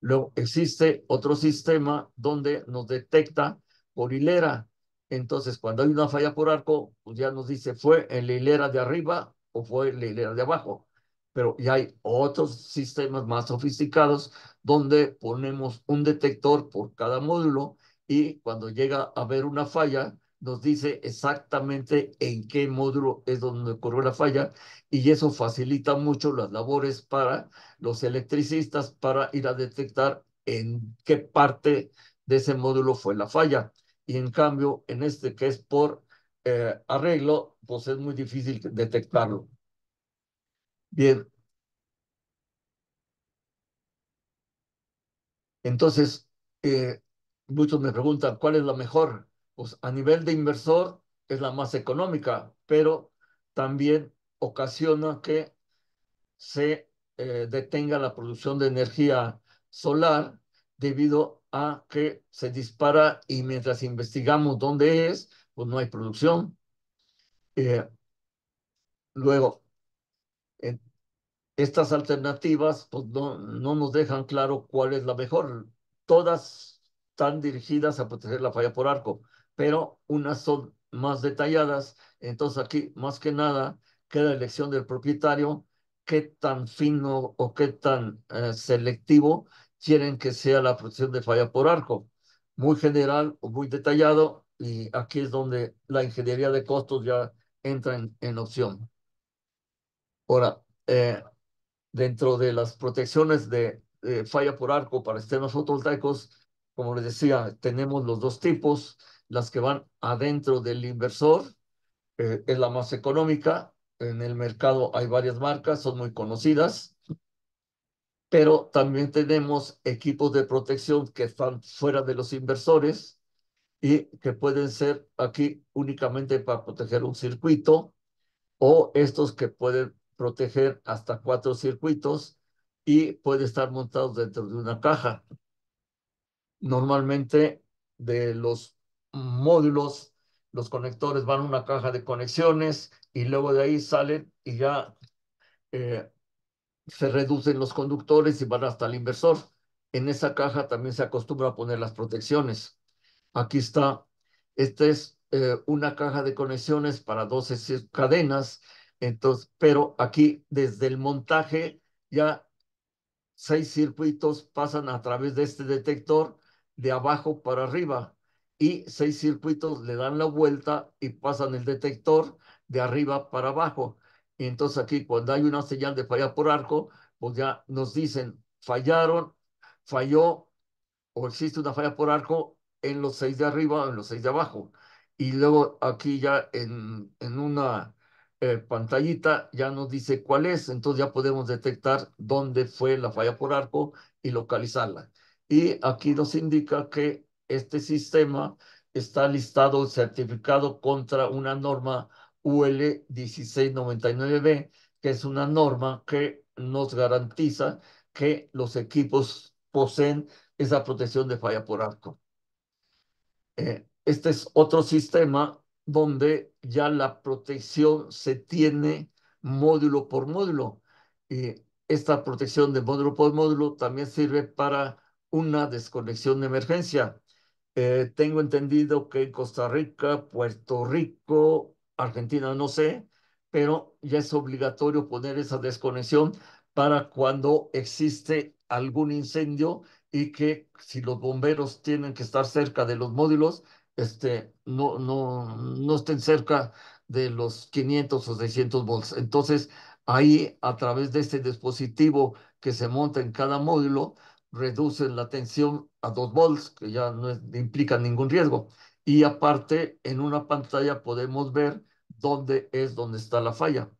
Luego existe otro sistema donde nos detecta por hilera. Entonces, cuando hay una falla por arco, pues ya nos dice fue en la hilera de arriba o fue la hilera de abajo. Pero ya hay otros sistemas más sofisticados donde ponemos un detector por cada módulo y cuando llega a haber una falla, nos dice exactamente en qué módulo es donde ocurrió la falla y eso facilita mucho las labores para los electricistas para ir a detectar en qué parte de ese módulo fue la falla. Y en cambio, en este que es por eh, arreglo, pues es muy difícil detectarlo. Bien. Entonces, eh, muchos me preguntan, ¿cuál es la mejor? Pues a nivel de inversor es la más económica, pero también ocasiona que se eh, detenga la producción de energía solar debido a que se dispara y mientras investigamos dónde es, pues no hay producción. Eh, luego, eh, estas alternativas pues, no, nos dejan claro cuál es la mejor. Todas están dirigidas a proteger la falla por arco, pero unas son más detalladas. Entonces aquí, más que nada, queda la elección del propietario, qué tan fino o qué tan eh, selectivo quieren que sea la protección de falla por arco. Muy general o muy detallado, y aquí es donde la ingeniería de costos ya entra en, en opción. Ahora, eh, dentro de las protecciones de, falla por arco para sistemas fotovoltaicos, como les decía, tenemos los dos tipos, las que van adentro del inversor, eh, es la más económica, en el mercado hay varias marcas, son muy conocidas, pero también tenemos equipos de protección que están fuera de los inversores, y que pueden ser aquí únicamente para proteger un circuito o estos que pueden proteger hasta cuatro circuitos y puede estar montados dentro de una caja. Normalmente de los módulos, los conectores van a una caja de conexiones y luego de ahí salen y ya eh, se reducen los conductores y van hasta el inversor. En esa caja también se acostumbra a poner las protecciones. Aquí está. Esta es eh, una caja de conexiones para 12 cadenas. Entonces, pero aquí desde el montaje ya seis circuitos pasan a través de este detector de abajo para arriba y seis circuitos le dan la vuelta y pasan el detector de arriba para abajo. Y entonces aquí cuando hay una señal de falla por arco, pues ya nos dicen fallaron, falló o existe una falla por arco en los seis de arriba, o en los seis de abajo. Y luego aquí ya en, en una eh, pantallita ya nos dice cuál es, entonces ya podemos detectar dónde fue la falla por arco y localizarla. Y aquí nos indica que este sistema está listado, certificado contra una norma UL 1699B, que es una norma que nos garantiza que los equipos poseen esa protección de falla por arco. Eh, este es otro sistema donde ya la protección se tiene módulo por módulo. Y esta protección de módulo por módulo también sirve para una desconexión de emergencia. Eh, tengo entendido que en Costa Rica, Puerto Rico, Argentina, no sé, pero ya es obligatorio poner esa desconexión para cuando existe algún incendio y que si los bomberos tienen que estar cerca de los módulos, este, no, no, no estén cerca de los 500 o 600 volts. Entonces, ahí a través de este dispositivo que se monta en cada módulo, reducen la tensión a 2 volts, que ya no implica ningún riesgo. Y aparte, en una pantalla podemos ver dónde es donde está la falla.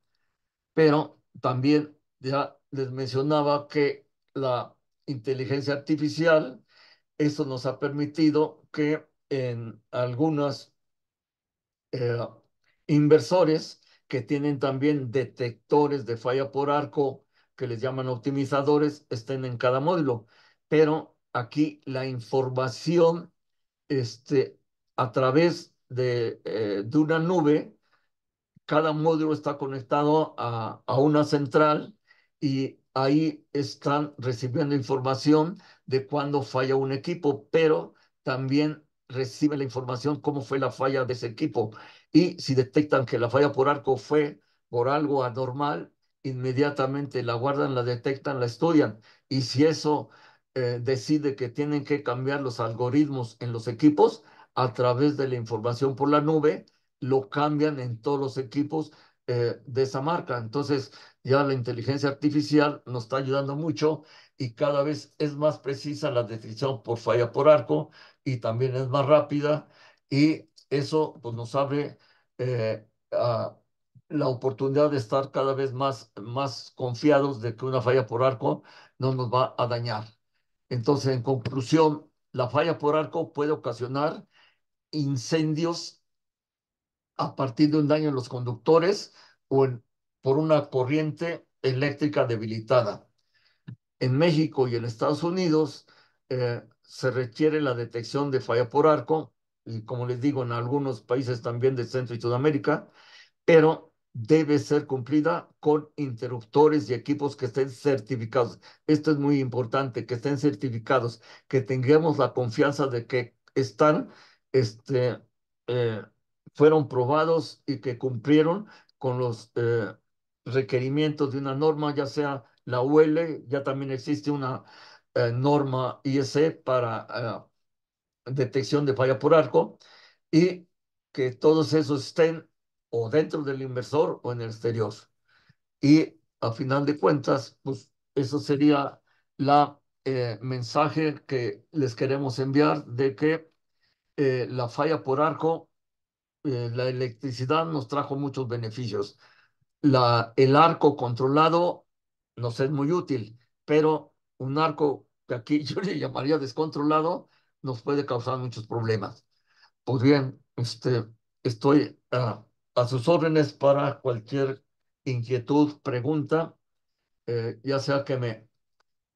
Pero también ya les mencionaba que la inteligencia artificial, eso nos ha permitido que en algunos eh, inversores que tienen también detectores de falla por arco, que les llaman optimizadores, estén en cada módulo. Pero aquí la información este, a través de, eh, una nube, cada módulo está conectado a, a una central y ahí están recibiendo información de cuándo falla un equipo, pero también reciben la información cómo fue la falla de ese equipo. Y si detectan que la falla por arco fue por algo anormal, inmediatamente la guardan, la detectan, la estudian. Y si eso eh, decide que tienen que cambiar los algoritmos en los equipos, a través de la información por la nube, lo cambian en todos los equipos eh, de esa marca. Entonces, ya la inteligencia artificial nos está ayudando mucho y cada vez es más precisa la detección por falla por arco y también es más rápida y eso pues, nos abre eh, la oportunidad de estar cada vez más, más confiados de que una falla por arco no nos va a dañar. Entonces, en conclusión, la falla por arco puede ocasionar incendios a partir de un daño en los conductores o en por una corriente eléctrica debilitada. En México y en Estados Unidos eh, se requiere la detección de falla por arco, y como les digo, en algunos países también de Centro y Sudamérica, pero debe ser cumplida con interruptores y equipos que estén certificados. Esto es muy importante, que estén certificados, que tengamos la confianza de que están, este, eh, fueron probados y que cumplieron con los eh, requerimientos de una norma, ya sea la UL, ya también existe una eh, norma I.S.E. para eh, detección de falla por arco, y que todos esos estén o dentro del inversor o en el exterior. Y a final de cuentas, pues eso sería la eh, mensaje que les queremos enviar de que la falla por arco, la electricidad nos trajo muchos beneficios la, el arco controlado nos es muy útil, pero un arco que aquí [laughs] yo le llamaría descontrolado nos puede causar muchos problemas. Pues bien, este, estoy a sus órdenes para cualquier inquietud, pregunta, eh, ya sea que me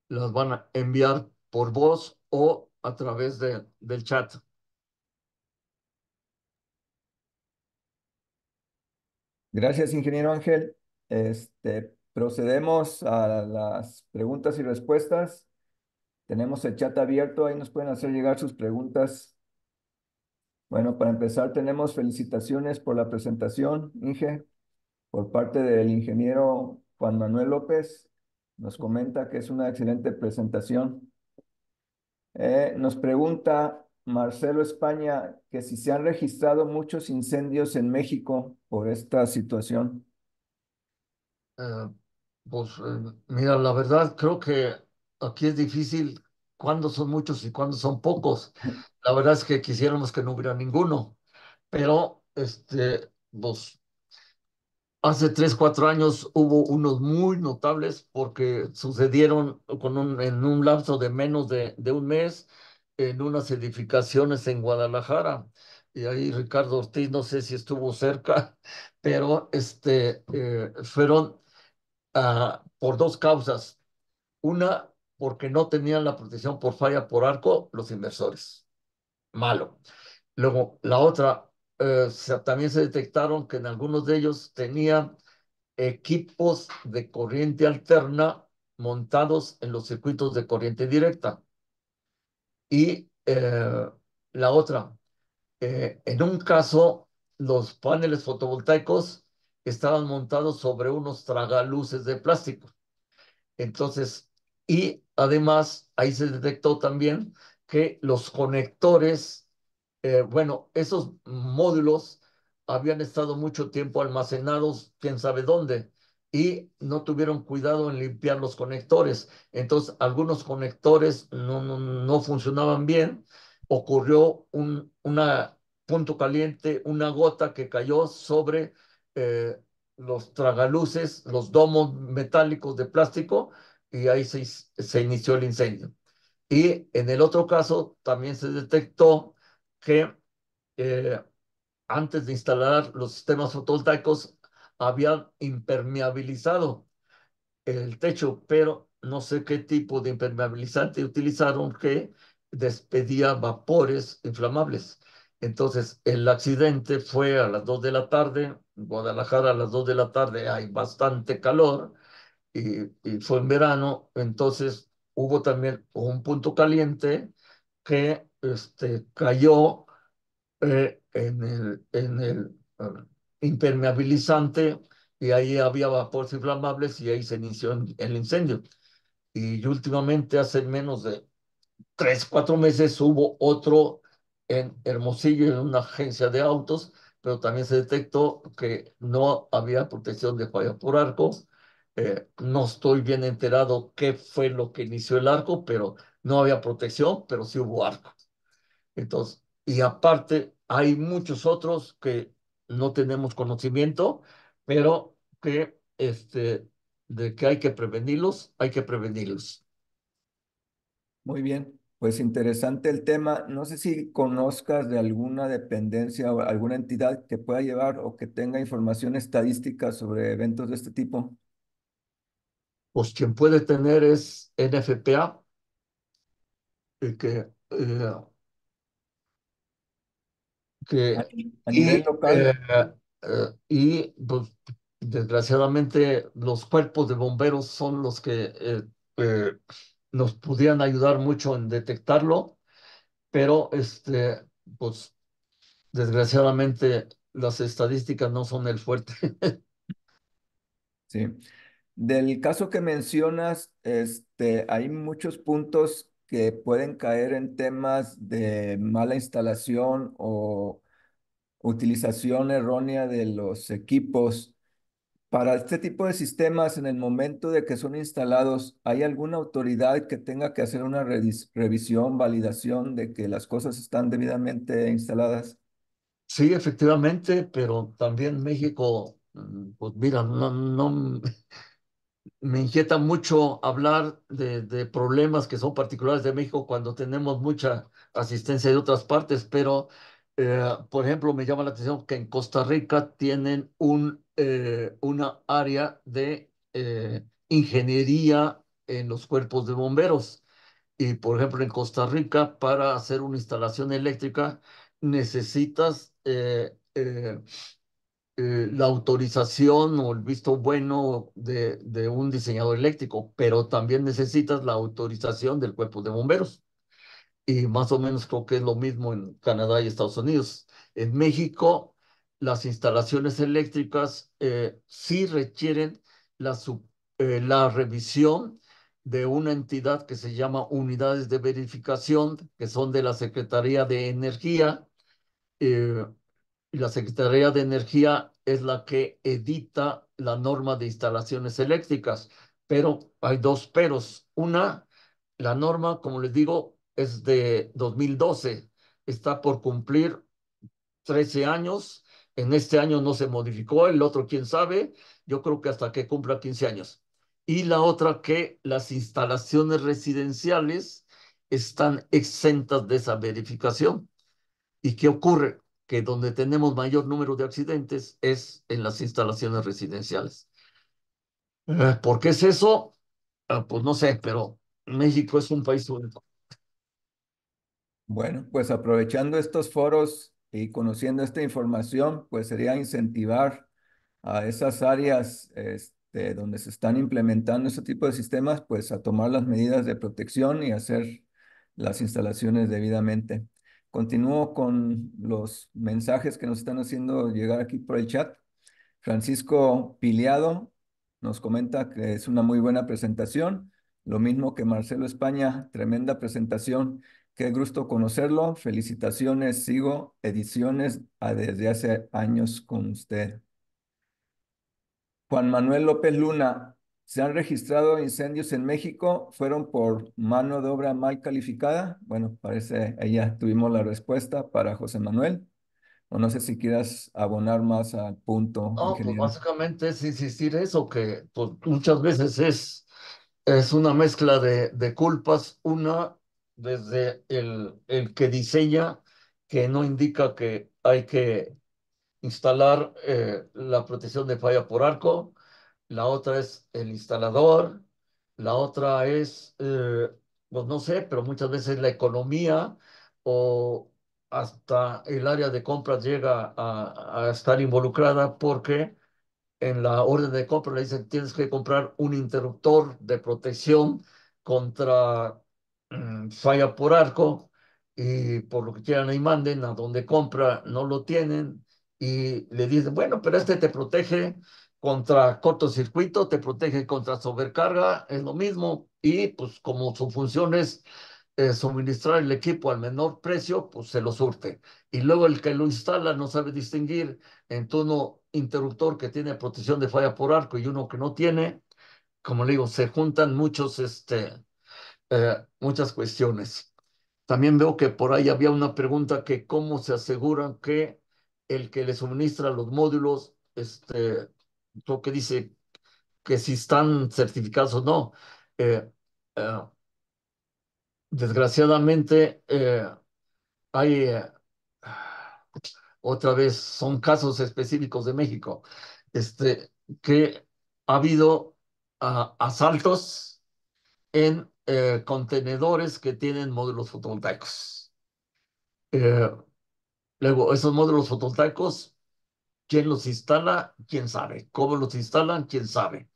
las van a enviar por voz o a través del chat. Gracias, ingeniero Ángel. Este, procedemos a las preguntas y respuestas. Tenemos el chat abierto, ahí nos pueden hacer llegar sus preguntas. Bueno, para empezar tenemos felicitaciones por la presentación, Inge, por parte del ingeniero Juan Manuel López. Nos comenta que es una excelente presentación. Eh, nos pregunta Marcelo España, que si se han registrado muchos incendios en México por esta situación. Eh, pues eh, mira, la verdad creo que aquí es difícil cuándo son muchos y cuándo son pocos. [laughs] La verdad es que quisiéramos que no hubiera ninguno, pero este, pues, Hace tres, cuatro años hubo unos muy notables porque sucedieron con en un lapso de menos de, de un mes en unas edificaciones en Guadalajara. Y ahí Ricardo Ortiz, no sé si estuvo cerca, [laughs] pero este, eh, fueron ah, por dos causas. Una, porque no tenían la protección por falla por arco los inversores. Malo. Luego, la otra, eh, también se detectaron que en algunos de ellos tenían equipos de corriente alterna montados en los circuitos de corriente directa. Y eh, la otra, eh, en un caso, los paneles fotovoltaicos estaban montados sobre unos tragaluces de plástico. Entonces, y además, ahí se detectó también que los conectores, eh, bueno, esos módulos habían estado mucho tiempo almacenados, quién sabe dónde, y no tuvieron cuidado en limpiar los conectores. Entonces, algunos conectores no, no, funcionaban bien. Ocurrió un una punto caliente, una gota que cayó sobre eh, los tragaluces, los domos metálicos de plástico, y ahí se, se inició el incendio. Y en el otro caso, también se detectó que eh, antes de instalar los sistemas fotovoltaicos, habían impermeabilizado el techo, pero no sé qué tipo de impermeabilizante utilizaron que despedía vapores inflamables. Entonces, el accidente fue a las 2 de la tarde, Guadalajara a las 2 de la tarde hay bastante calor y, fue en verano, entonces hubo también un punto caliente que este, cayó eh, en el um, impermeabilizante y ahí había vapores inflamables y ahí se inició el incendio. Y últimamente, hace menos de tres, cuatro meses, hubo otro en Hermosillo, en una agencia de autos, pero también se detectó que no había protección de fallo por arco. Eh, no estoy bien enterado qué fue lo que inició el arco, pero no había protección, pero sí hubo arco. Entonces, y aparte, hay muchos otros que no tenemos conocimiento, pero que este, de que hay que prevenirlos, hay que prevenirlos. Muy bien, pues interesante el tema. No sé si conozcas de alguna dependencia o alguna entidad que pueda llevar o que tenga información estadística sobre eventos de este tipo. Pues quien puede tener es NFPA, el que eh, y, desgraciadamente los cuerpos de bomberos son los que eh, eh, nos pudieran ayudar mucho en detectarlo, pero este, pues desgraciadamente las estadísticas no son el fuerte. [laughs] sí. Del caso que mencionas, este, hay muchos puntos que pueden caer en temas de mala instalación o utilización errónea de los equipos. Para este tipo de sistemas, en el momento de que son instalados, ¿hay alguna autoridad que tenga que hacer una revisión, validación de que las cosas están debidamente instaladas? Sí, efectivamente, pero también México, mm, pues mira, no, me inquieta mucho hablar de, de, problemas que son particulares de México cuando tenemos mucha asistencia de otras partes, pero eh, por ejemplo me llama la atención que en Costa Rica tienen un, eh, una área de eh, ingeniería en los cuerpos de bomberos. Y por ejemplo en Costa Rica para hacer una instalación eléctrica necesitas eh, la autorización o el visto bueno de, un diseñador eléctrico, pero también necesitas la autorización del cuerpo de bomberos. Y más o menos creo que es lo mismo en Canadá y Estados Unidos. En México, las instalaciones eléctricas eh, sí requieren la, eh, la revisión de una entidad que se llama unidades de verificación, que son de la Secretaría de Energía. Eh, y la Secretaría de Energía es la que edita la norma de instalaciones eléctricas, pero hay dos peros. Una, la norma, como les digo, es de 2012, está por cumplir 13 años. En este año no se modificó, el otro quién sabe, yo creo que hasta que cumpla 15 años. Y la otra que las instalaciones residenciales están exentas de esa verificación. ¿Y qué ocurre? que donde tenemos mayor número de accidentes es en las instalaciones residenciales. Ah. ¿Por qué es eso? Ah, pues no sé, pero México es un país único. Bueno, pues aprovechando estos foros y conociendo esta información, pues sería incentivar a esas áreas este, donde se están implementando este tipo de sistemas, pues a tomar las medidas de protección y hacer las instalaciones debidamente. Continúo con los mensajes que nos están haciendo llegar aquí por el chat. Francisco Piliado nos comenta que es una muy buena presentación. Lo mismo que Marcelo España, tremenda presentación. Qué gusto conocerlo. Felicitaciones. Sigo ediciones a ah, desde hace años con usted. Juan Manuel López Luna, ¿Se han registrado incendios en México? ¿Fueron por mano de obra mal calificada? Bueno, parece ahí ya tuvimos la respuesta para José Manuel. no sé si quieras abonar más al punto. No, pues básicamente es insistir eso, que pues, muchas veces es, es una mezcla de, de culpas, una desde el, el que diseña, que no indica que hay que instalar eh, la protección de falla por arco, la otra es el instalador, la otra es, eh, pues no sé, pero muchas veces la economía o hasta el área de compras llega a, estar involucrada porque en la orden de compra le dicen tienes que comprar un interruptor de protección contra mm, falla por arco y por lo que quieran ahí manden a donde compra no lo tienen y le dicen bueno pero este te protege contra cortocircuito, te protege contra sobrecarga, es lo mismo. Y pues como su función es eh, suministrar el equipo al menor precio, pues se lo surte. Y luego el que lo instala no sabe distinguir entre uno interruptor que tiene protección de falla por arco y uno que no tiene. Como le digo, se juntan muchos, este, eh, muchas cuestiones. También veo que por ahí había una pregunta que cómo se aseguran que el que le suministra los módulos este, que dice que si están certificados o no. Eh, eh, desgraciadamente, eh, hay otra vez, son casos específicos de México, este, que ha habido ah, asaltos en contenedores que tienen módulos fotovoltaicos. luego, esos módulos fotovoltaicos ¿Quién los instala? ¿Quién sabe? ¿Cómo los instalan? ¿Quién sabe?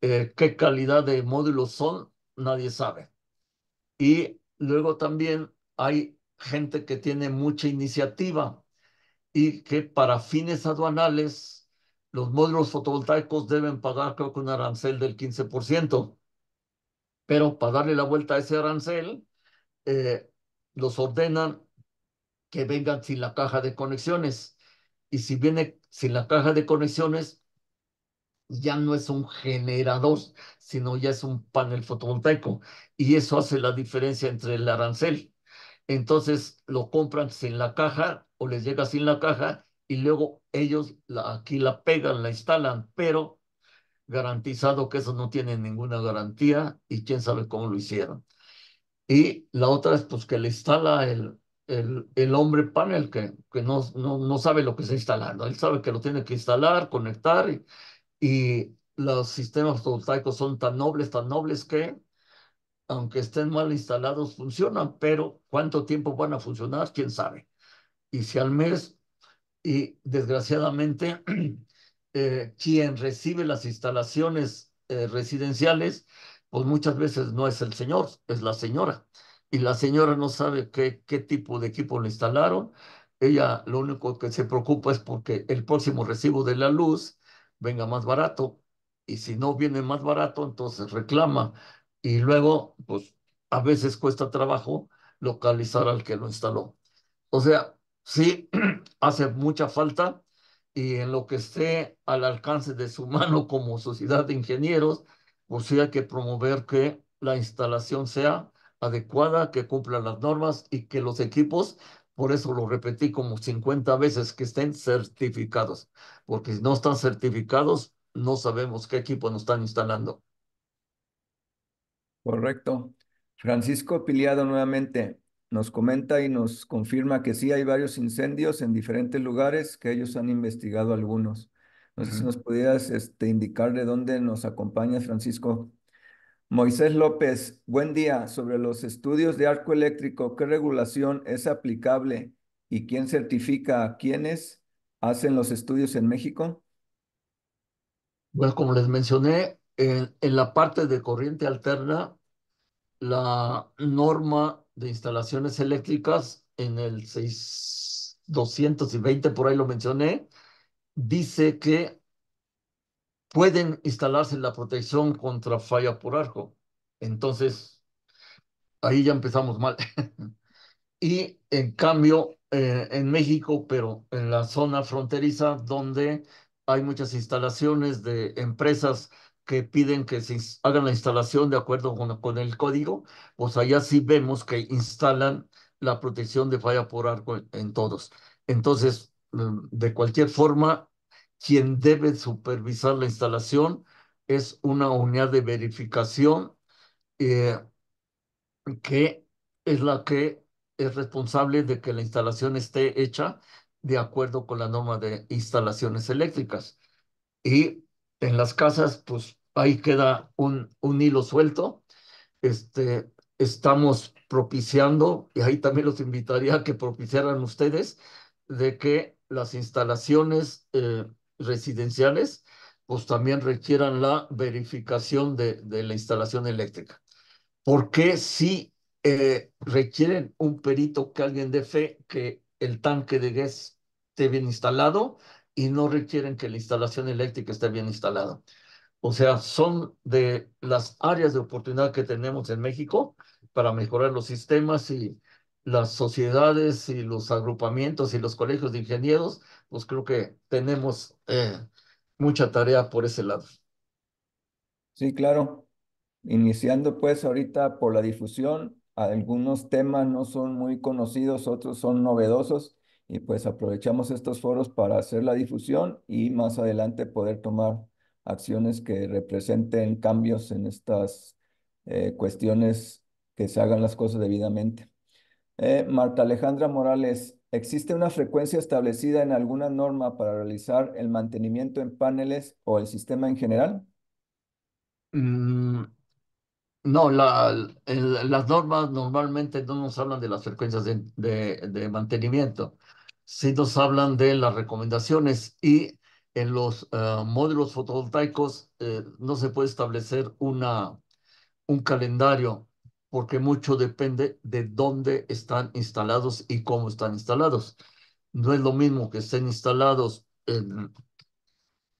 Eh, ¿Qué calidad de módulos son? Nadie sabe. Y luego también hay gente que tiene mucha iniciativa y que para fines aduanales los módulos fotovoltaicos deben pagar creo que un arancel del 15%. Pero para darle la vuelta a ese arancel, eh, los ordenan que vengan sin la caja de conexiones y si viene sin la caja de conexiones, ya no es un generador, sino ya es un panel fotovoltaico. Y eso hace la diferencia entre el arancel. Entonces lo compran sin la caja o les llega sin la caja y luego ellos aquí la pegan, la instalan, pero garantizado que eso no tiene ninguna garantía y quién sabe cómo lo hicieron. Y la otra es pues que le instala el, el, el hombre panel que, que no, no, no, sabe lo que está instalando. Él sabe que lo tiene que instalar, conectar y, los sistemas fotovoltaicos son tan nobles, tan nobles que aunque estén mal instalados, funcionan, pero cuánto tiempo van a funcionar, quién sabe. Y si al mes, y desgraciadamente, [clears throat] eh, quien recibe las instalaciones eh, residenciales, pues muchas veces no es el señor, es la señora y la señora no sabe qué, qué tipo de equipo le instalaron. Ella lo único que se preocupa es porque el próximo recibo de la luz venga más barato. Y si no viene más barato, entonces reclama. Y luego, pues a veces cuesta trabajo localizar al que lo instaló. O sea, sí, [clears throat] hace mucha falta y en lo que esté al alcance de su [laughs] mano como sociedad de ingenieros, pues sí hay que promover que la instalación sea adecuada, que cumplan las normas y que los equipos, por eso lo repetí como 50 veces, que estén certificados, porque si no están certificados, no sabemos qué equipo nos están instalando. Correcto. Francisco Piliado nuevamente nos comenta y nos confirma que sí hay varios incendios en diferentes lugares, que ellos han investigado algunos. No sé si nos pudieras este, indicar de dónde nos acompaña Francisco. Moisés López, buen día. Sobre los estudios de arco eléctrico, ¿qué regulación es aplicable y quién certifica a quiénes hacen los estudios en México? Bueno, como les mencioné, en, la parte de corriente alterna, la norma de instalaciones eléctricas en el 620, por ahí lo mencioné, dice que pueden instalarse la protección contra falla por arco. Entonces, ahí ya empezamos mal. [laughs] y en cambio, eh, en México, pero en la zona fronteriza, donde hay muchas instalaciones de empresas que piden que se hagan la instalación de acuerdo con, el código, pues allá sí vemos que instalan la protección de falla por arco en todos. Entonces, mm, de cualquier forma, quien debe supervisar la instalación es una unidad de verificación eh, que es la que es responsable de que la instalación esté hecha de acuerdo con la norma de instalaciones eléctricas. Y en las casas, pues ahí queda un, un hilo suelto. Este, estamos propiciando, y ahí también los invitaría a que propiciaran ustedes, de que las instalaciones eh, residenciales, pues también requieran la verificación de, la instalación eléctrica. Porque si eh, requieren un perito que alguien de fe que el tanque de gas esté bien instalado y no requieren que la instalación eléctrica esté bien instalada. O sea, son de las áreas de oportunidad que tenemos en México para mejorar los sistemas y las sociedades y los agrupamientos y los colegios de ingenieros pues creo que tenemos eh, mucha tarea por ese lado. Sí, claro. Iniciando pues ahorita por la difusión, algunos temas no son muy conocidos, otros son novedosos y pues aprovechamos estos foros para hacer la difusión y más adelante poder tomar acciones que representen cambios en estas eh, cuestiones que se hagan las cosas debidamente. Eh, Marta Alejandra Morales, Existe una frecuencia establecida en alguna norma para realizar el mantenimiento en paneles o el sistema en general. Mm, no, las normas normalmente no nos hablan de las frecuencias de, mantenimiento, sí nos hablan de las recomendaciones y en los eh, módulos fotovoltaicos eh, no se puede establecer una, un calendario porque mucho depende de dónde están instalados y cómo están instalados. No es lo mismo que estén instalados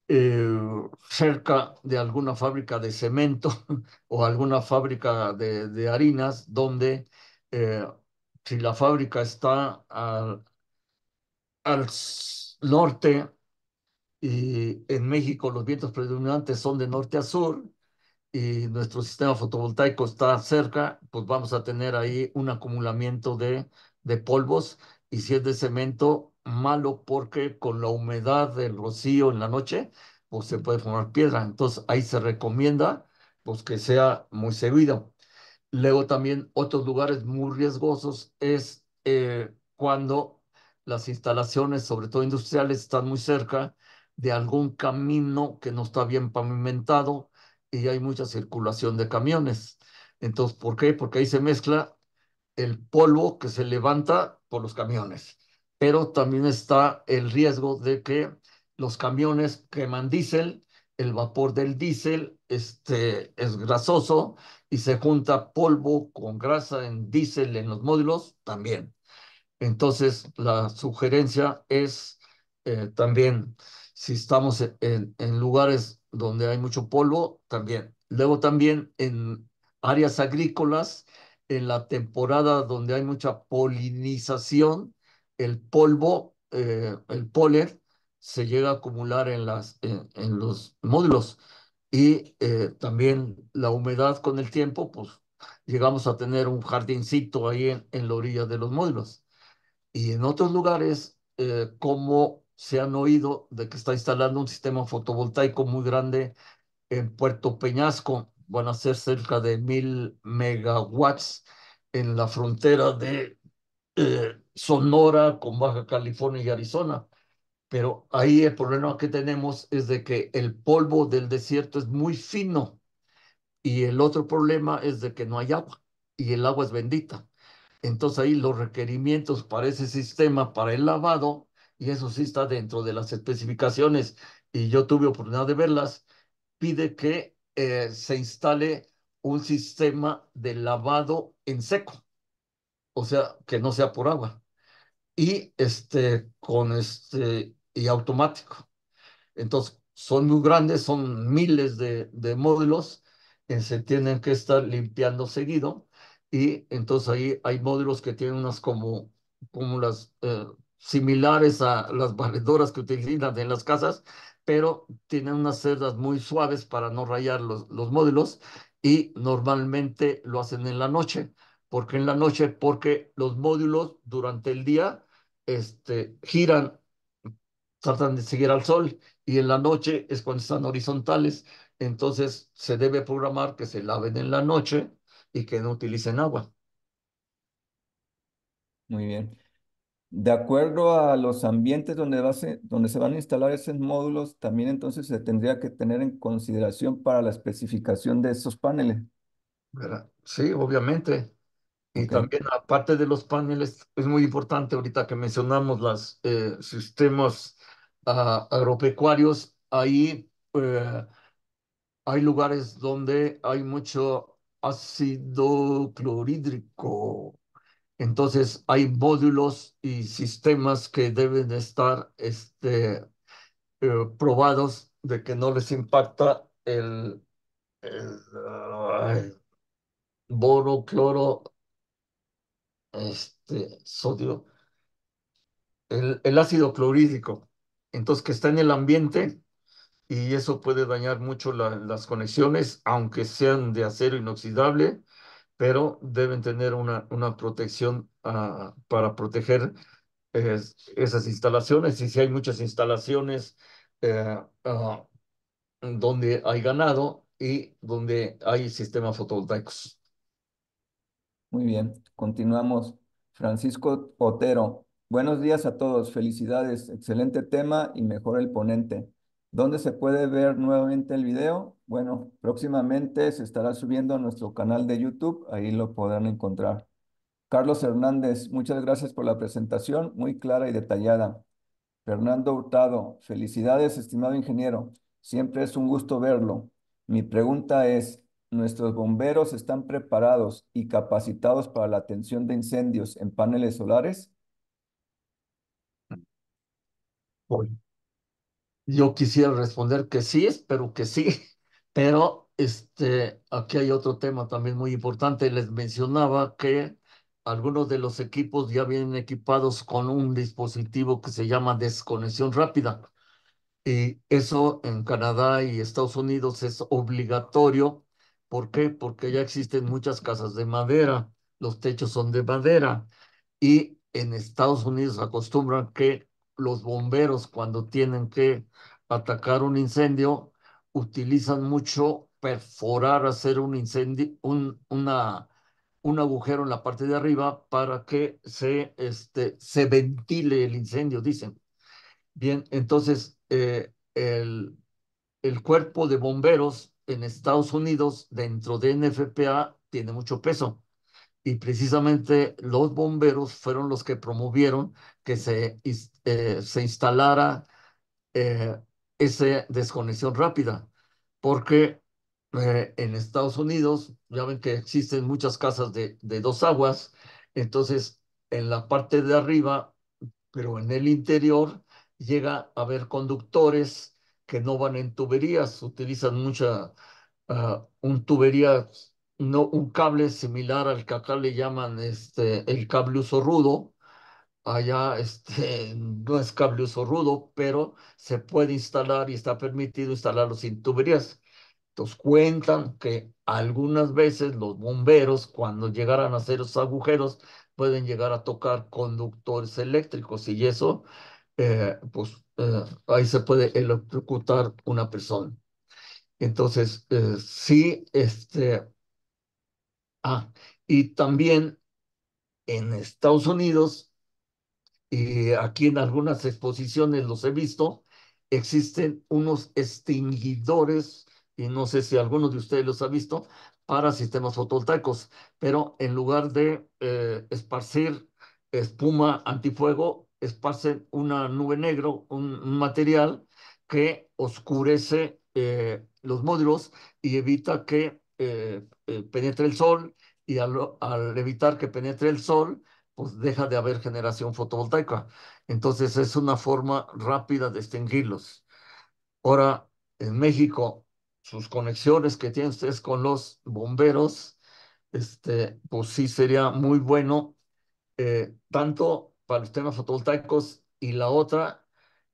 eh, cerca de alguna fábrica de cemento [laughs] o alguna fábrica de, harinas, donde eh, si la fábrica está al, al norte y en México los vientos predominantes son de norte a sur, y nuestro sistema fotovoltaico está cerca, pues vamos a tener ahí un acumulamiento de, polvos y si es de cemento, malo porque con la humedad del rocío en la noche, pues se puede formar piedra. Entonces ahí se recomienda pues que sea muy seguido. Luego también otros lugares muy riesgosos es eh, cuando las instalaciones, sobre todo industriales, están muy cerca de algún camino que no está bien pavimentado, y hay mucha circulación de camiones. Entonces, ¿por qué? Porque ahí se mezcla el polvo que se levanta por los camiones, pero también está el riesgo de que los camiones queman diésel, el vapor del diésel este, es grasoso y se junta polvo con grasa en diésel en los módulos también. Entonces, la sugerencia es eh, también, si estamos en lugares donde hay mucho polvo también. Luego también en áreas agrícolas, en la temporada donde hay mucha polinización, el polvo, eh, el polen, se llega a acumular en, las, en, los módulos. Y eh, también la humedad con el tiempo, pues llegamos a tener un jardincito ahí en, en la orilla de los módulos. Y en otros lugares, eh, como se han oído de que está instalando un sistema fotovoltaico muy grande en Puerto Peñasco. Van a ser cerca de mil megawatts en la frontera de eh, Sonora con Baja California y Arizona. Pero ahí el problema que tenemos es de que el polvo del desierto es muy fino y el otro problema es de que no hay agua y el agua es bendita. Entonces ahí los requerimientos para ese sistema, para el lavado, y eso sí está dentro de las especificaciones, y yo tuve oportunidad de verlas, pide que eh, se instale un sistema de lavado en seco, o sea, que no sea por agua, y este, con este, y automático. Entonces, son muy grandes, son miles de, de módulos, que se tienen que estar limpiando seguido, y entonces ahí hay módulos que tienen unas como, como las, eh, similares a las barredoras que utilizan en las casas, pero tienen unas cerdas muy suaves para no rayar los, módulos y normalmente lo hacen en la noche. porque en la noche? Porque los módulos durante el día este, giran, tratan de seguir al sol y en la noche es cuando están horizontales. Entonces se debe programar que se laven en la noche y que no utilicen agua. Muy bien. De acuerdo a los ambientes donde, se van a instalar esos módulos, también entonces se tendría que tener en consideración para la especificación de esos paneles. Sí, obviamente. Y también aparte de los paneles, es muy importante ahorita que mencionamos los eh, sistemas ah, agropecuarios, ahí eh, hay lugares donde hay mucho ácido clorhídrico entonces hay módulos y sistemas que deben estar este, eh, probados de que no les impacta el, boro, cloro, este, sodio, el, ácido clorhídrico. Entonces, que está en el ambiente y eso puede dañar mucho las conexiones, aunque sean de acero inoxidable pero deben tener una, una protección ah, para proteger eh, esas instalaciones. Y si hay muchas instalaciones eh, ah, donde hay ganado y donde hay sistemas fotovoltaicos. Muy bien, continuamos. Francisco Otero, buenos días a todos, felicidades, excelente tema y mejor el ponente. ¿Dónde se puede ver nuevamente el video? Bueno, próximamente se estará subiendo a nuestro canal de YouTube, ahí lo podrán encontrar. Carlos Hernández, muchas gracias por la presentación, muy clara y detallada. Fernando Hurtado, felicidades, estimado ingeniero. Siempre es un gusto verlo. Mi pregunta es, ¿nuestros bomberos están preparados y capacitados para la atención de incendios en paneles solares? Yo quisiera responder que sí, espero que sí, [laughs] pero este, aquí hay otro tema también muy importante. Les mencionaba que algunos de los equipos ya vienen equipados con un dispositivo que se llama desconexión rápida. Y eso en Canadá y Estados Unidos es obligatorio. ¿Por qué? Porque ya existen muchas casas de madera, los techos son de madera y en Estados Unidos acostumbran que los bomberos cuando tienen que atacar un incendio, utilizan mucho perforar, hacer un incendio, un, una, un agujero en la parte de arriba para que se, este, se ventile el incendio, dicen. Bien, entonces eh, el cuerpo de bomberos en Estados Unidos dentro de NFPA tiene mucho peso y precisamente los bomberos fueron los que promovieron que se, eh, se instalara eh, esa desconexión rápida, porque eh, en Estados Unidos, ya ven que existen muchas casas de, dos aguas, entonces en la parte de arriba, pero en el interior, llega a haber conductores que no van en tuberías, utilizan mucha, ah, un tubería no, un cable similar al que acá le llaman este, el cable uso rudo. Allá este, [laughs] no es cable uso rudo, pero se puede instalar y está permitido instalarlo sin tuberías. Entonces cuentan que algunas veces los bomberos, cuando llegaran a hacer los agujeros, pueden llegar a tocar conductores eléctricos y eso, eh, pues eh, ahí se puede electrocutar una persona. Entonces, eh, sí, este, Ah, y también en Estados Unidos, y eh, aquí en algunas exposiciones los he visto, existen unos extinguidores, y no sé si alguno de ustedes los ha visto, para sistemas fotovoltaicos, pero en lugar de eh, esparcir espuma antifuego, esparcen una nube negro, un, material que oscurece eh, los módulos y evita que eh, eh, penetre el sol y al, evitar que penetre el sol, pues deja de haber generación fotovoltaica. Entonces es una forma rápida de extinguirlos. Ahora, en México, sus conexiones que tienen ustedes con los bomberos, este, pues sí sería muy bueno, eh, tanto para los temas fotovoltaicos y la otra,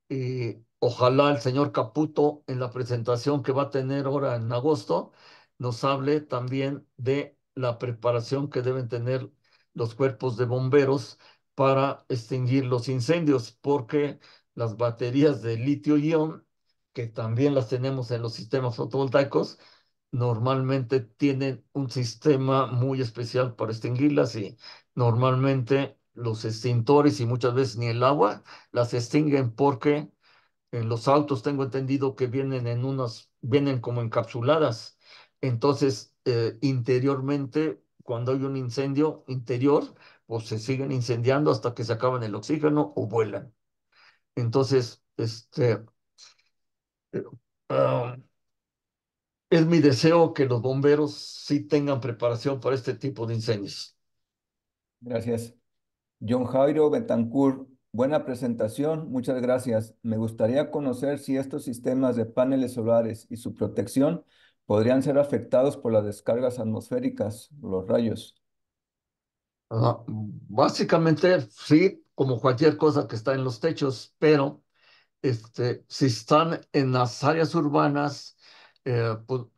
y eh, ojalá el señor Caputo en la presentación que va a tener ahora en agosto, nos hable también de la preparación que deben tener los cuerpos de bomberos para extinguir los incendios, porque las baterías de litio-ion, que también las tenemos en los sistemas fotovoltaicos, normalmente tienen un sistema muy especial para extinguirlas y normalmente los extintores y muchas veces ni el agua las extinguen porque en los autos tengo entendido que vienen en unas, vienen como encapsuladas entonces, eh, interiormente, cuando hay un incendio interior, pues se siguen incendiando hasta que se acaban el oxígeno o vuelan. Entonces, este, eh, ah, es mi deseo que los bomberos sí tengan preparación para este tipo de incendios. Gracias. John Jairo Betancourt, buena presentación, muchas gracias. Me gustaría conocer si estos sistemas de paneles solares y su protección podrían ser afectados por las descargas atmosféricas, los rayos. básicamente, sí, como cualquier cosa que está en los techos, pero este, si están en las áreas urbanas, eh, pues,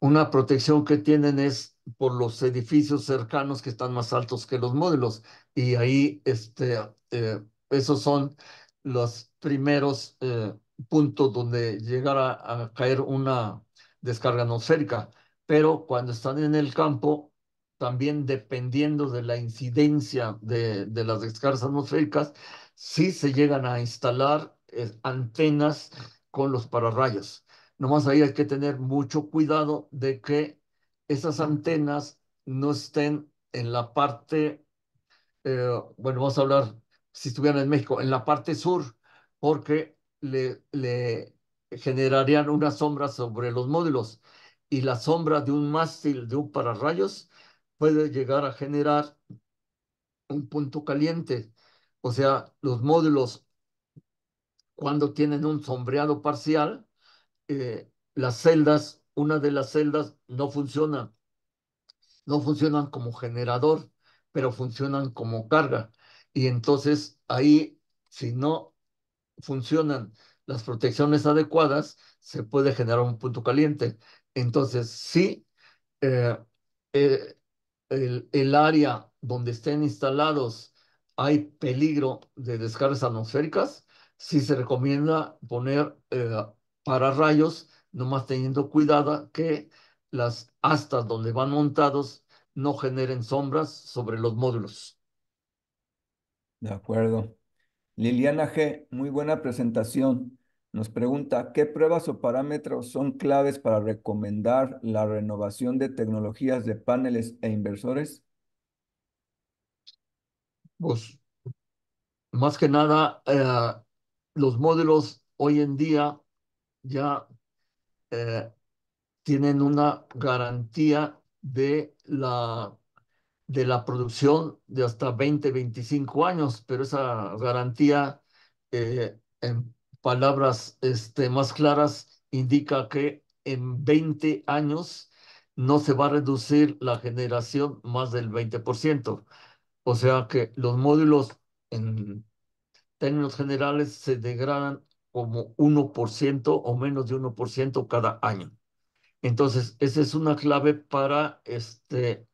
una protección que tienen es por los edificios cercanos que están más altos que los módulos. Y ahí este, eh, esos son los primeros eh, puntos donde llegará a caer una descarga atmosférica, pero cuando están en el campo, también dependiendo de la incidencia de, de las descargas atmosféricas, sí se llegan a instalar eh, antenas con los pararrayos. Nomás ahí hay que tener mucho cuidado de que esas antenas no estén en la parte, eh, bueno, vamos a hablar si estuvieran en México, en la parte sur, porque le, le generarían una sombra sobre los módulos y la sombra de un mástil de un pararrayos puede llegar a generar un punto caliente. O sea, los módulos, cuando tienen un sombreado parcial, eh, las celdas, una de las celdas no funciona. No funcionan como generador, pero funcionan como carga. Y entonces ahí, si no funcionan las protecciones adecuadas, se puede generar un punto caliente. Entonces, si eh, eh, el, área donde estén instalados hay peligro de descargas atmosféricas, sí se recomienda poner eh, pararrayos, nomás teniendo cuidado que las astas donde van montados no generen sombras sobre los módulos. De acuerdo. Liliana G., muy buena presentación. Nos pregunta, ¿qué pruebas o parámetros son claves para recomendar la renovación de tecnologías de paneles e inversores? Pues, más que nada, eh, los módulos hoy en día ya eh, tienen una garantía de la de la producción de hasta 20, 25 años, pero esa garantía, eh, en palabras este, más claras, indica que en 20 años no se va a reducir la generación más del 20%. O sea que los módulos en términos generales se degradan como 1% o menos de 1% cada año. Entonces, esa es una clave para este,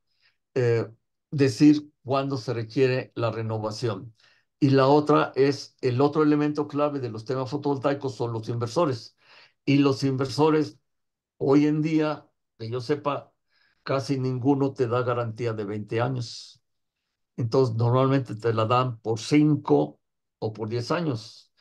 eh, decir cuándo se requiere la renovación. Y la otra es, el otro elemento clave de los temas fotovoltaicos son los inversores. Y los inversores, hoy en día, que yo sepa, casi ninguno te da garantía de 20 años. Entonces, normalmente te la dan por 5 o por 10 años.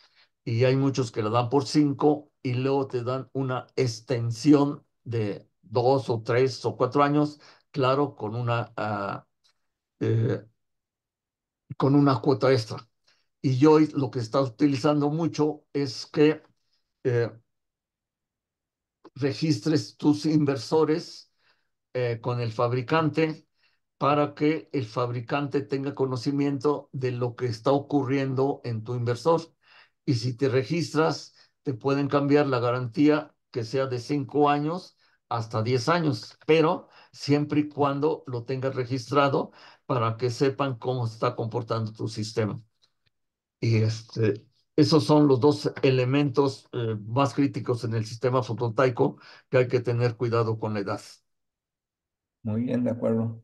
Y hay muchos que la dan por 5 y luego te dan una extensión de 2 o 3 o 4 años, claro, con una ah, eh, con una cuota extra. Y yo lo que está utilizando mucho es que eh, registres tus inversores eh, con el fabricante para que el fabricante tenga conocimiento de lo que está ocurriendo en tu inversor. Y si te registras, te pueden cambiar la garantía que sea de cinco años hasta diez años, pero siempre y cuando lo tengas registrado para que sepan cómo está comportando tu sistema. Y este, esos son los dos elementos eh, más críticos en el sistema fotovoltaico que hay que tener cuidado con la edad. Muy bien, de acuerdo.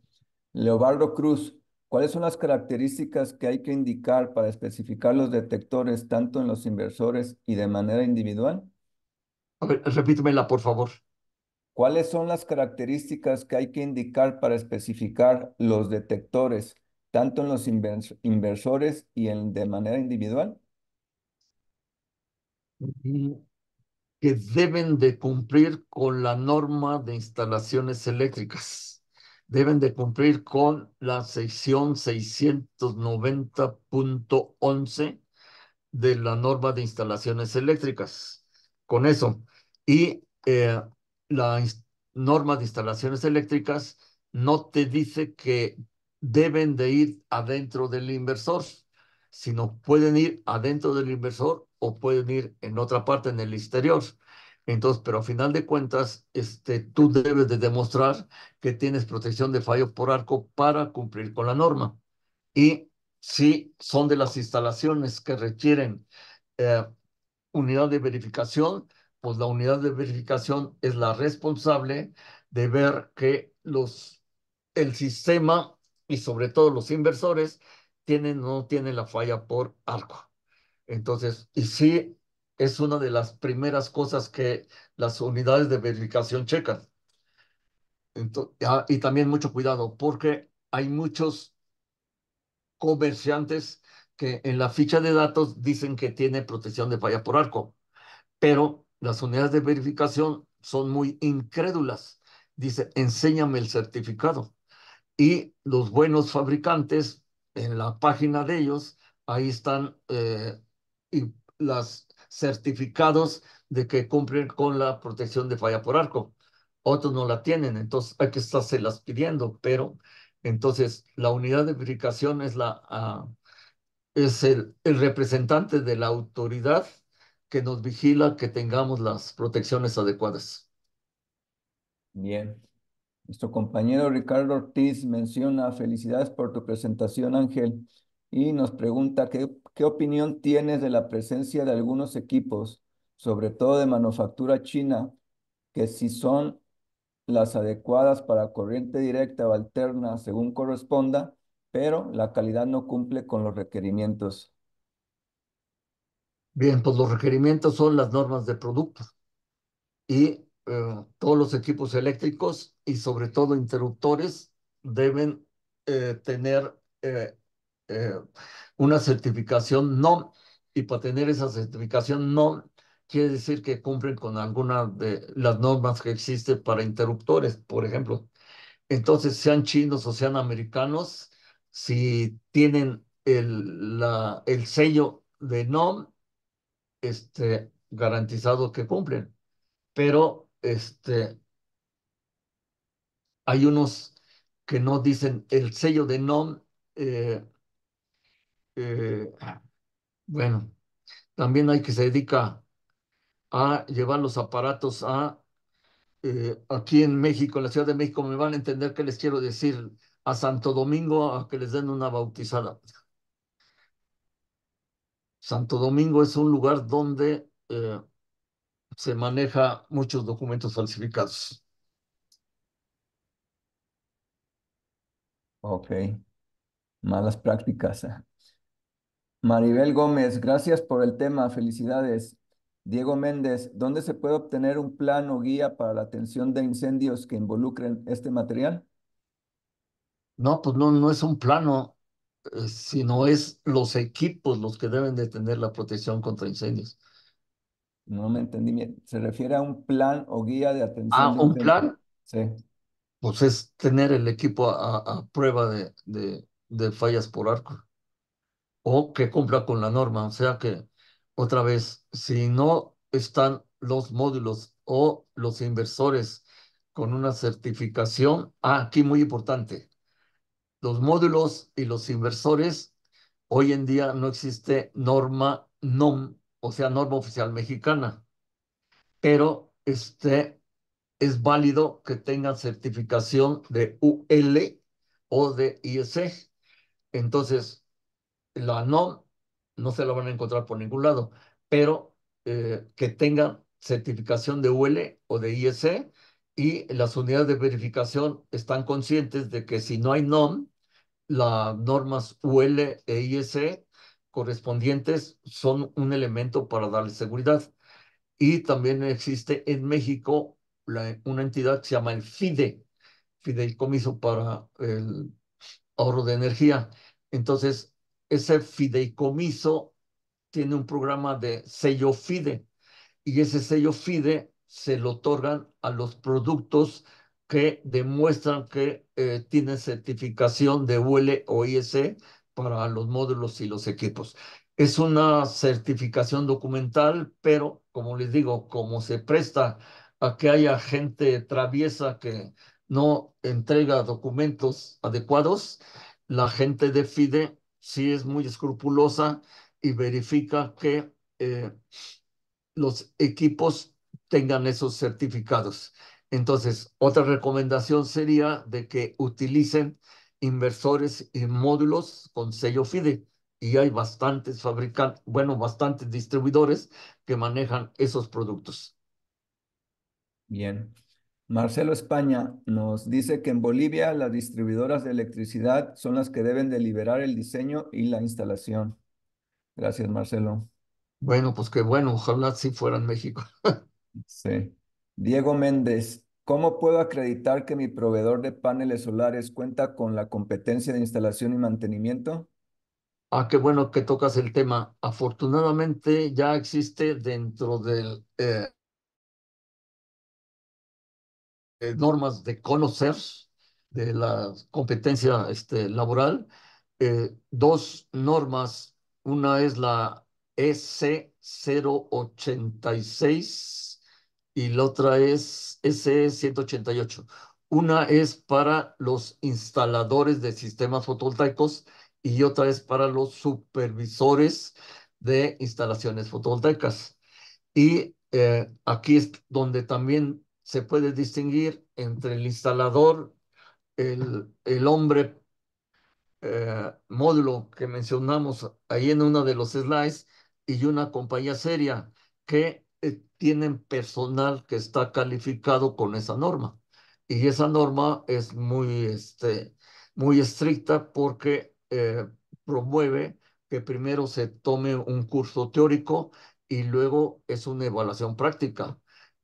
Leobardo Cruz, ¿cuáles son las características que hay que indicar para especificar los detectores tanto en los inversores y de manera individual? A ver, repítemela, por favor. ¿Cuáles son las características que hay que indicar para especificar los detectores, tanto en los inversores y en, de manera individual? Mm, que deben de cumplir con la norma de instalaciones eléctricas. Deben de cumplir con la sección 690.11 de la norma de instalaciones eléctricas. Con eso. Y eh, la norma de instalaciones eléctricas no te dice que deben de ir adentro del inversor, sino pueden ir adentro del inversor o pueden ir en otra parte, en el exterior. Entonces, pero a final de cuentas, este, tú debes de demostrar que tienes protección de fallo por arco para cumplir con la norma. Y si son de las instalaciones que requieren eh, unidad de verificación, pues la unidad de verificación es la responsable de ver que los, el sistema y sobre todo los inversores tienen no tienen la falla por arco. Entonces, y sí, es una de las primeras cosas que las unidades de verificación checan. Entonces, ah, y también mucho cuidado, porque hay muchos comerciantes que en la ficha de datos dicen que tiene protección de falla por arco, pero las unidades de verificación son muy incrédulas. Dice, enséñame el certificado. Y los buenos fabricantes, en la página de ellos, ahí están eh, y las certificados de que cumplen con la protección de falla por arco. Otros no la tienen, entonces hay que estarse las pidiendo, pero entonces la unidad de verificación es, la, ah, es el representante de la autoridad que nos vigila que tengamos las protecciones adecuadas. Bien. Nuestro compañero Ricardo Ortiz menciona felicidades por tu presentación, Ángel, y nos pregunta qué, qué opinión tienes de la presencia de algunos equipos, sobre todo de manufactura china, que si son las adecuadas para corriente directa o alterna según corresponda, pero la calidad no cumple con los requerimientos. Bien, pues los requerimientos son las normas de producto y eh, todos los equipos eléctricos y sobre todo interruptores deben eh, tener eh, una certificación NOM y para tener esa certificación NOM quiere decir que cumplen con alguna de las normas que existen para interruptores, por ejemplo. Entonces, sean chinos o sean americanos, si tienen el, la, el sello de NOM, este, garantizado que cumplen, pero este, hay unos que no dicen el sello de NOM. Eh, eh, bueno, también hay que se dedica a llevar los aparatos a eh, aquí en México, en la Ciudad de México, me van a entender qué les quiero decir, a Santo Domingo a que les den una bautizada. Santo Domingo es un lugar donde eh, se maneja muchos documentos falsificados. Ok. Malas prácticas. Maribel Gómez, gracias por el tema. Felicidades. Diego Méndez, ¿dónde se puede obtener un plano guía para la atención de incendios que involucren este material? No, pues no, no es un plano, eh, si no es los equipos los que deben de tener la protección contra incendios. No me entendí bien. ¿Se refiere a un plan o guía de ah, atención? Ah, ¿un plan? Sí. Pues es tener el equipo a, prueba de, de, fallas por arco o que cumpla con la norma. O sea que, otra vez, si no están los módulos o los inversores con una certificación, ah, aquí muy importante, los módulos y los inversores, hoy en día no existe norma NOM, o sea, norma oficial mexicana, pero este, es válido que tengan certificación de UL o de IEC. Entonces, la NOM no se la van a encontrar por ningún lado, pero eh, que tengan certificación de UL o de IEC. y las unidades de verificación están conscientes de que si no hay NOM, las normas UL e ISE correspondientes son un elemento para darle seguridad. Y también existe en México una entidad que se llama el FIDE, Fideicomiso para el Ahorro de Energía. Entonces, ese fideicomiso tiene un programa de sello FIDE y ese sello FIDE se lo otorgan a los productos que demuestran que tiene eh, tienen certificación de UL o IS para los módulos y los equipos. Es una certificación documental, pero como les digo, como se presta a que haya gente traviesa que no entrega documentos adecuados, la gente de FIDE sí es muy escrupulosa y verifica que eh, los equipos tengan esos certificados. Entonces, otra recomendación sería de que utilicen inversores en módulos con sello FIDE. Y hay bastantes fabricantes, bueno, bastantes distribuidores que manejan esos productos. Bien. Marcelo España nos dice que en Bolivia las distribuidoras de electricidad son las que deben deliberar el diseño y la instalación. Gracias, Marcelo. Bueno, pues qué bueno, ojalá si fuera en México. [laughs] sí. Diego Méndez, ¿cómo puedo acreditar que mi proveedor de paneles solares cuenta con la competencia de instalación y mantenimiento? Ah, qué bueno que tocas el tema. Afortunadamente ya existe dentro de eh, eh, normas de conocer de la competencia este, laboral, eh, dos normas. Una es la EC086 y la otra es s 188 Una es para los instaladores de sistemas fotovoltaicos y otra es para los supervisores de instalaciones fotovoltaicas. Y eh, aquí es donde también se puede distinguir entre el instalador, el, el hombre eh, módulo que mencionamos ahí en uno de los slides y una compañía seria que eh, tienen personal que está calificado con esa norma. Y esa norma es muy, este, muy estricta porque eh, promueve que primero se tome un curso teórico y luego es una evaluación práctica.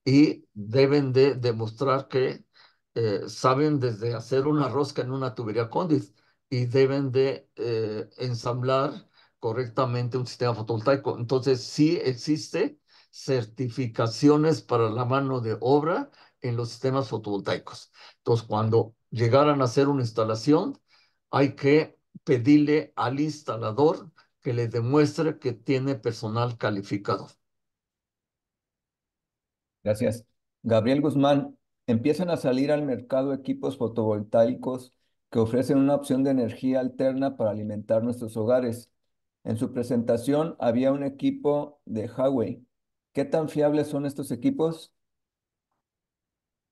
Y deben de demostrar que eh, saben desde hacer una rosca en una tubería condis y deben de ensamblar correctamente un sistema fotovoltaico. Entonces, sí existe certificaciones para la mano de obra en los sistemas fotovoltaicos. Entonces, cuando llegaran a hacer una instalación, hay que pedirle al instalador que le demuestre que tiene personal calificado. Gracias. Gabriel Guzmán, empiezan a salir al mercado equipos fotovoltaicos que ofrecen una opción de energía alterna para alimentar nuestros hogares. En su presentación había un equipo de Huawei ¿Qué tan fiables son estos equipos?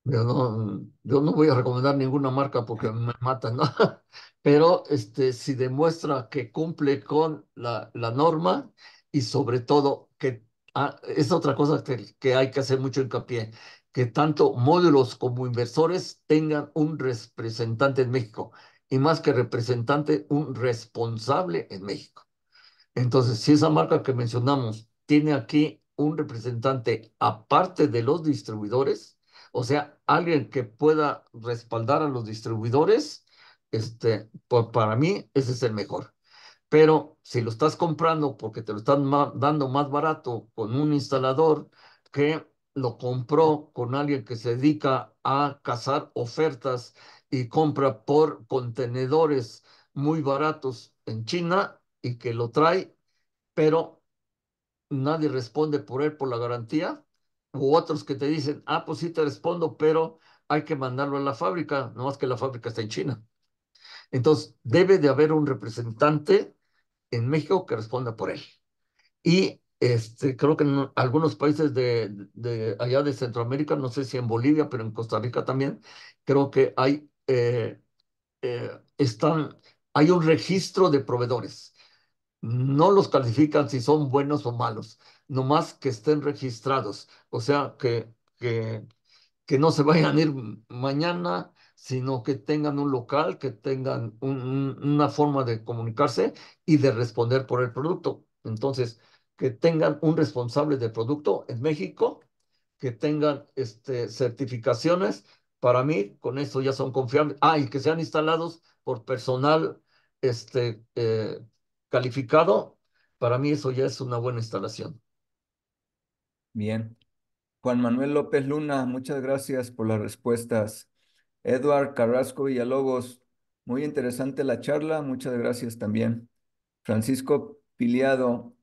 Yo no, voy a recomendar ninguna marca porque me matan, ¿no? [laughs] Pero este, si demuestra que cumple con la, la norma y sobre todo que ah, es otra cosa que, que hay que hacer mucho hincapié, que tanto módulos como inversores tengan un representante en México y más que representante, un responsable en México. Entonces, si esa marca que mencionamos tiene aquí un representante aparte de los distribuidores, o sea, alguien que pueda respaldar a los distribuidores, este, para mí ese es el mejor. Pero si lo estás comprando porque te lo están dando más barato con un instalador que lo compró con alguien que se dedica a cazar ofertas y compra por contenedores muy baratos en China y que lo trae, pero nadie responde por él por la garantía, u otros que te dicen, ah, pues sí te respondo, pero hay que mandarlo a la fábrica, no más que la fábrica está en China. Entonces, debe de haber un representante en México que responda por él. Y este, creo que en algunos países de, allá de Centroamérica, no sé si en Bolivia, pero en Costa Rica también, creo que hay, eh, eh, están, hay un registro de proveedores no los califican si son buenos o malos, nomás que estén registrados, o sea, que, que, que no se vayan a ir mañana, sino que tengan un local, que tengan una forma de comunicarse y de responder por el producto. Entonces, que tengan un responsable de producto en México, que tengan este, certificaciones. Para mí, con eso ya son confiables. Ah, y que sean instalados por personal este, eh, calificado, para mí eso ya es una buena instalación. Bien. Juan Manuel López Luna, muchas gracias por las respuestas. Eduard Carrasco Villalobos, muy interesante la charla, muchas gracias también. Francisco Piliado,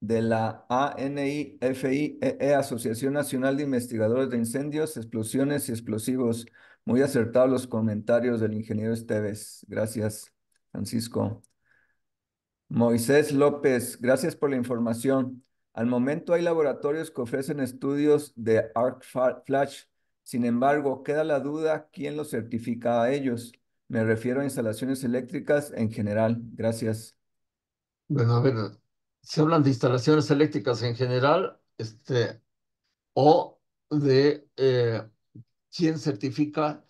de la ANIFIE, e, Asociación Nacional de Investigadores de Incendios, Explosiones y Explosivos. Muy acertados los comentarios del ingeniero Esteves. Gracias, Francisco. Moisés López, gracias por la información. Al momento hay laboratorios que ofrecen estudios de Arc Flash. Sin embargo, queda la duda quién los certifica a ellos. Me refiero a instalaciones eléctricas en general. Gracias. Bueno, a ver, se hablan de instalaciones eléctricas en general, este, o de eh, quién certifica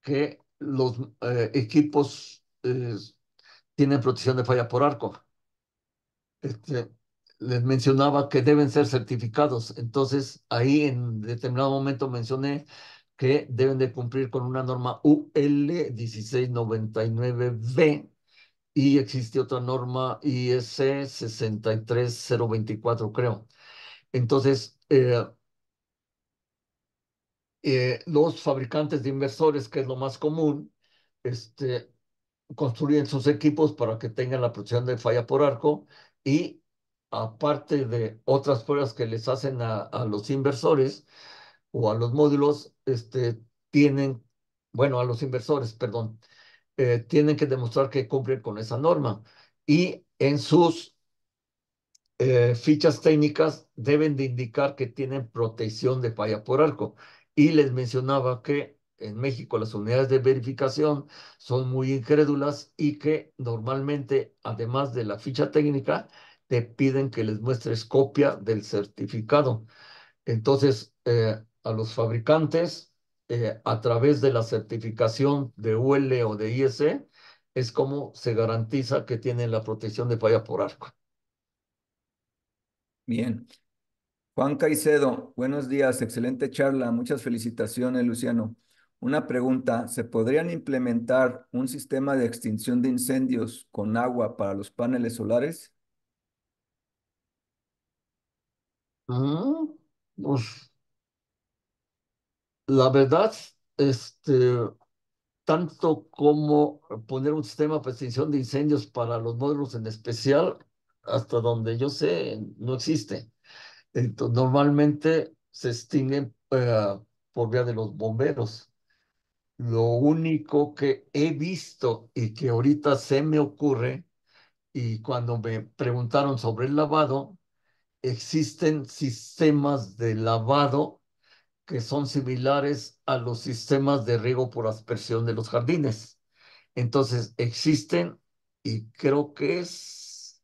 que los eh, equipos eh, tienen protección de falla por arco. Este, les mencionaba que deben ser certificados. Entonces, ahí en determinado momento mencioné que deben de cumplir con una norma UL 1699B y existe otra norma IS 63024, creo. Entonces, eh, eh, los fabricantes de inversores, que es lo más común, este, construyen sus equipos para que tengan la protección de falla por arco y aparte de otras pruebas que les hacen a, los inversores o a los módulos, este, tienen, bueno, a los inversores, perdón, eh, tienen que demostrar que cumplen con esa norma y en sus eh, fichas técnicas deben de indicar que tienen protección de falla por arco. Y les mencionaba que en México las unidades de verificación son muy incrédulas y que normalmente, además de la ficha técnica, te piden que les muestres copia del certificado. Entonces, eh, a los fabricantes, eh, a través de la certificación de UL o de IEC, es como se garantiza que tienen la protección de falla por arco. Bien. Juan Caicedo, buenos días, excelente charla, muchas felicitaciones, Luciano. Una pregunta, ¿se podrían implementar un sistema de extinción de incendios con agua para los paneles solares? Mm, pues, la verdad, este, tanto como poner un sistema de extinción de incendios para los módulos en especial, hasta donde yo sé, no existe. Entonces, normalmente se extinguen eh, por vía de los bomberos. Lo único que he visto y que ahorita se me ocurre, y cuando me preguntaron sobre el lavado, existen sistemas de lavado que son similares a los sistemas de riego por aspersión de los jardines. Entonces, existen y creo que es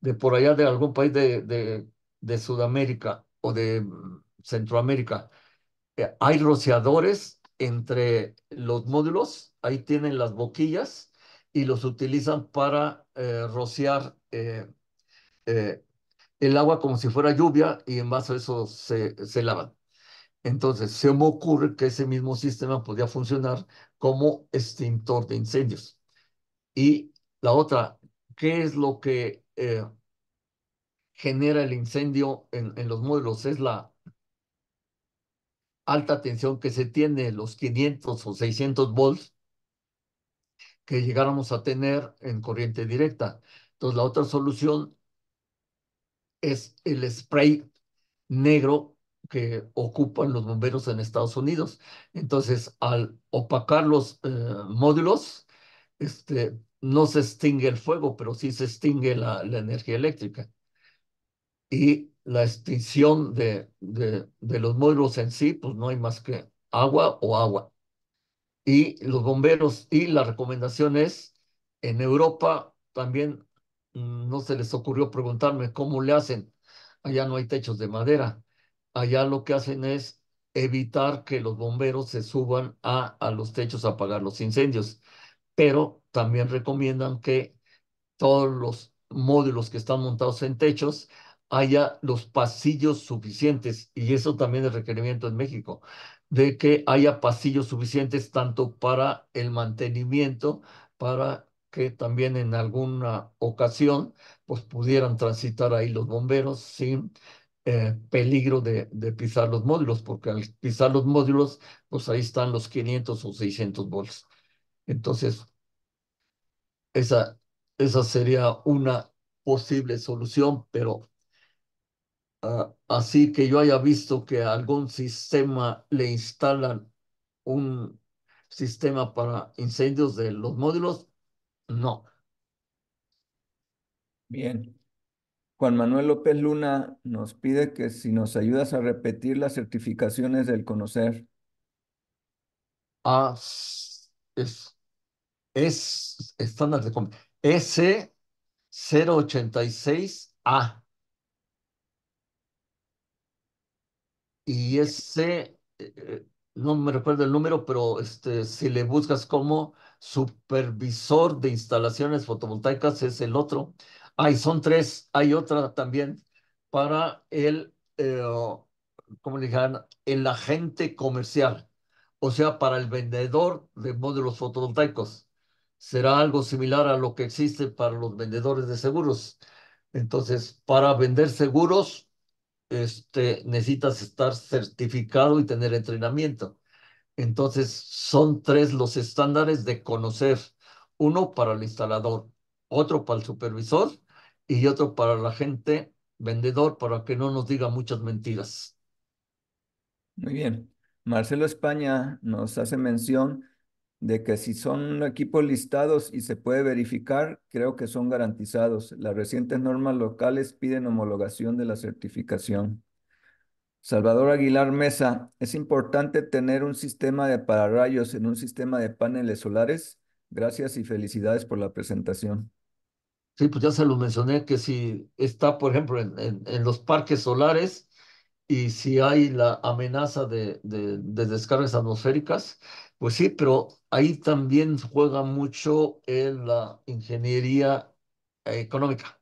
de por allá de algún país de, de, de Sudamérica o de mm, Centroamérica. Eh, hay rociadores entre los módulos, ahí tienen las boquillas y los utilizan para eh, rociar eh, eh, el agua como si fuera lluvia y en base a eso se, lavan. Entonces, se me ocurre que ese mismo sistema podría funcionar como extintor de incendios. Y la otra, ¿qué es lo que genera el incendio en, en los módulos? Es la alta tensión que se tiene, los 500 o 600 volts, que llegáramos a tener en corriente directa. Entonces, la otra solución es el spray negro que ocupan los bomberos en Estados Unidos. Entonces, al opacar los eh, módulos, este, no se extingue el fuego, pero sí se extingue la, la energía eléctrica. Y la extinción de, los módulos en sí, pues no hay más que agua o agua. Y los bomberos, y la recomendación es, en Europa también mm, no se les ocurrió preguntarme cómo le hacen. Allá no hay techos de madera. Allá lo que hacen es evitar que los bomberos se suban a, a los techos a apagar los incendios. Pero también recomiendan que todos los módulos que están montados en techos haya los pasillos suficientes, y eso también es requerimiento en México, de que haya pasillos suficientes tanto para el mantenimiento, para que también en alguna ocasión pues pudieran transitar ahí los bomberos sin eh, peligro de, pisar los módulos, porque al pisar los módulos, pues ahí están los 500 o 600 volts. Entonces, esa, esa sería una posible solución, pero Ah, así que yo haya visto que a algún sistema le instalan un sistema para incendios de los módulos, no. Bien. Juan Manuel López Luna nos pide que si nos ayudas a repetir las certificaciones del conocer. Ah, es, es estándar de S086A. Y ese, eh, eh, no me recuerdo el número, pero este, si le buscas como supervisor de instalaciones fotovoltaicas, es el otro. Hay, son tres, hay otra también para el, eh, ¿cómo le digan? El agente comercial, o sea, para el vendedor de módulos fotovoltaicos. Será algo similar a lo que existe para los vendedores de seguros. Entonces, para vender seguros, este, necesitas estar certificado y tener entrenamiento. Entonces, son tres los estándares de conocer. Uno para el instalador, otro para el supervisor y otro para la gente vendedor para que no nos diga muchas mentiras. Muy bien. Marcelo España nos hace mención de que si son equipos listados y se puede verificar, creo que son garantizados. Las recientes normas locales piden homologación de la certificación. Salvador Aguilar Mesa, ¿es importante tener un sistema de pararrayos en un sistema de paneles solares? Gracias y felicidades por la presentación. Sí, pues ya se lo mencioné que si está, por ejemplo, en, en, los parques solares y si hay la amenaza de descargas atmosféricas, pues sí, pero ahí también juega mucho en la ingeniería eh, económica,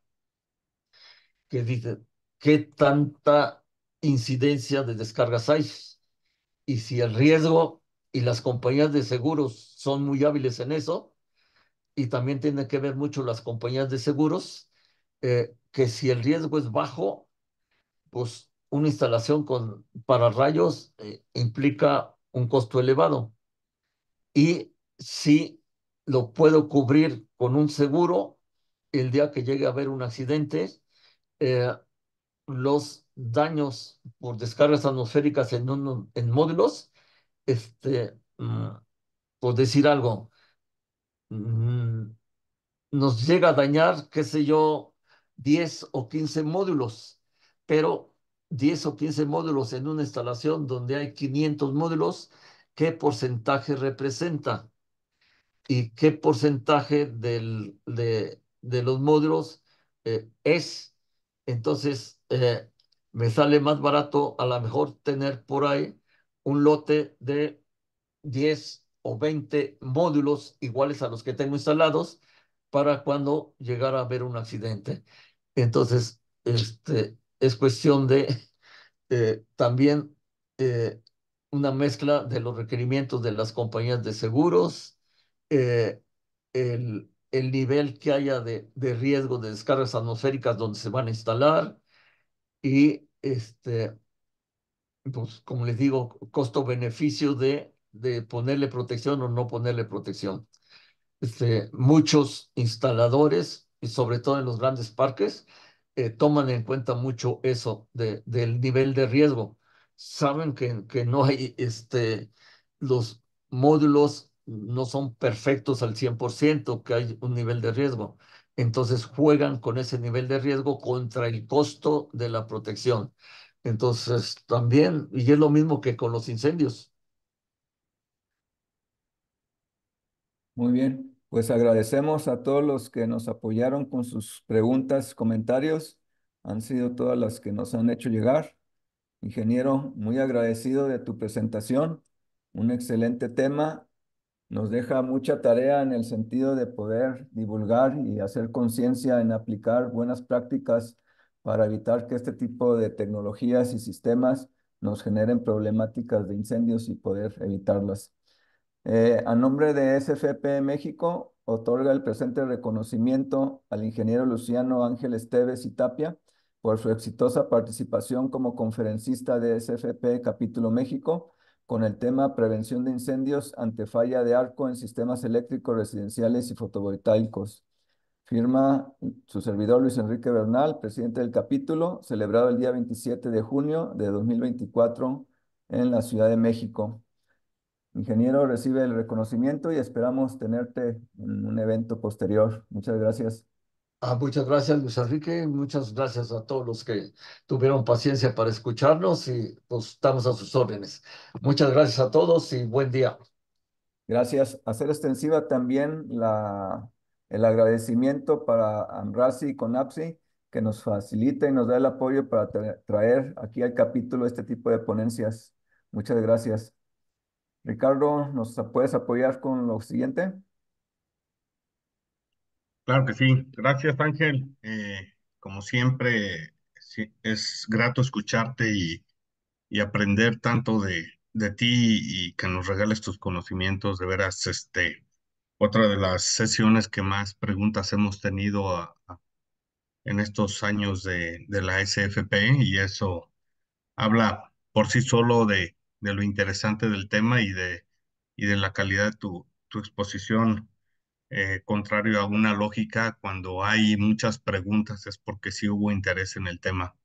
que dice, ¿qué tanta incidencia de descargas hay? Y si el riesgo y las compañías de seguros son muy hábiles en eso, y también tienen que ver mucho las compañías de seguros, eh, que si el riesgo es bajo, pues una instalación con, para rayos eh, implica un costo elevado y si lo puedo cubrir con un seguro, el día que llegue a haber un accidente, eh, los daños por descargas atmosféricas en, en módulos, este, mm, por decir algo, mm, nos llega a dañar, qué sé yo, 10 o 15 módulos, pero 10 o 15 módulos en una instalación donde hay 500 módulos, qué porcentaje representa y qué porcentaje del, de, los módulos eh, es. Entonces, eh, me sale más barato a lo mejor tener por ahí un lote de 10 o 20 módulos iguales a los que tengo instalados para cuando llegara a haber un accidente. Entonces, este, es cuestión de eh, también una mezcla de los requerimientos de las compañías de seguros, eh, el, nivel que haya de, riesgo de descargas atmosféricas donde se van a instalar y, este, pues, como les digo, costo-beneficio de, de ponerle protección o no ponerle protección. Este, muchos instaladores, y sobre todo en los grandes parques, eh, toman en cuenta mucho eso de, del nivel de riesgo saben que, que no hay, este, los módulos no son perfectos al 100%, que hay un nivel de riesgo. Entonces juegan con ese nivel de riesgo contra el costo de la protección. Entonces también, y es lo mismo que con los incendios. Muy bien, pues agradecemos a todos los que nos apoyaron con sus preguntas, comentarios. Han sido todas las que nos han hecho llegar. Ingeniero, muy agradecido de tu presentación. Un excelente tema. Nos deja mucha tarea en el sentido de poder divulgar y hacer conciencia en aplicar buenas prácticas para evitar que este tipo de tecnologías y sistemas nos generen problemáticas de incendios y poder evitarlas. Eh, a nombre de SFP México, otorga el presente reconocimiento al ingeniero Luciano Ángel Esteves y Tapia por su exitosa participación como conferencista de SFP Capítulo México con el tema Prevención de incendios ante falla de arco en sistemas eléctricos residenciales y fotovoltaicos. Firma su servidor Luis Enrique Bernal, presidente del capítulo, celebrado el día 27 de junio de 2024 en la Ciudad de México. Ingeniero, recibe el reconocimiento y esperamos tenerte en un evento posterior. Muchas gracias. Ah, muchas gracias, Luis Enrique. Muchas gracias a todos los que tuvieron paciencia para escucharnos y pues, estamos a sus órdenes. Muchas gracias a todos y buen día. Gracias. Hacer extensiva también la, el agradecimiento para AMRASI y CONAPSI que nos facilita y nos da el apoyo para traer aquí al capítulo este tipo de ponencias. Muchas gracias. Ricardo, ¿nos puedes apoyar con lo siguiente? Claro que sí. Gracias, Ángel. Eh, como siempre, es grato escucharte y, aprender tanto de, ti y que nos regales tus conocimientos. De veras, este, otra de las sesiones que más preguntas hemos tenido en estos años de, la SFP y eso habla por sí solo de, lo interesante del tema y de, y de la calidad de tu, tu exposición. Eh, contrario a una lógica, cuando hay muchas preguntas es porque sí hubo interés en el tema.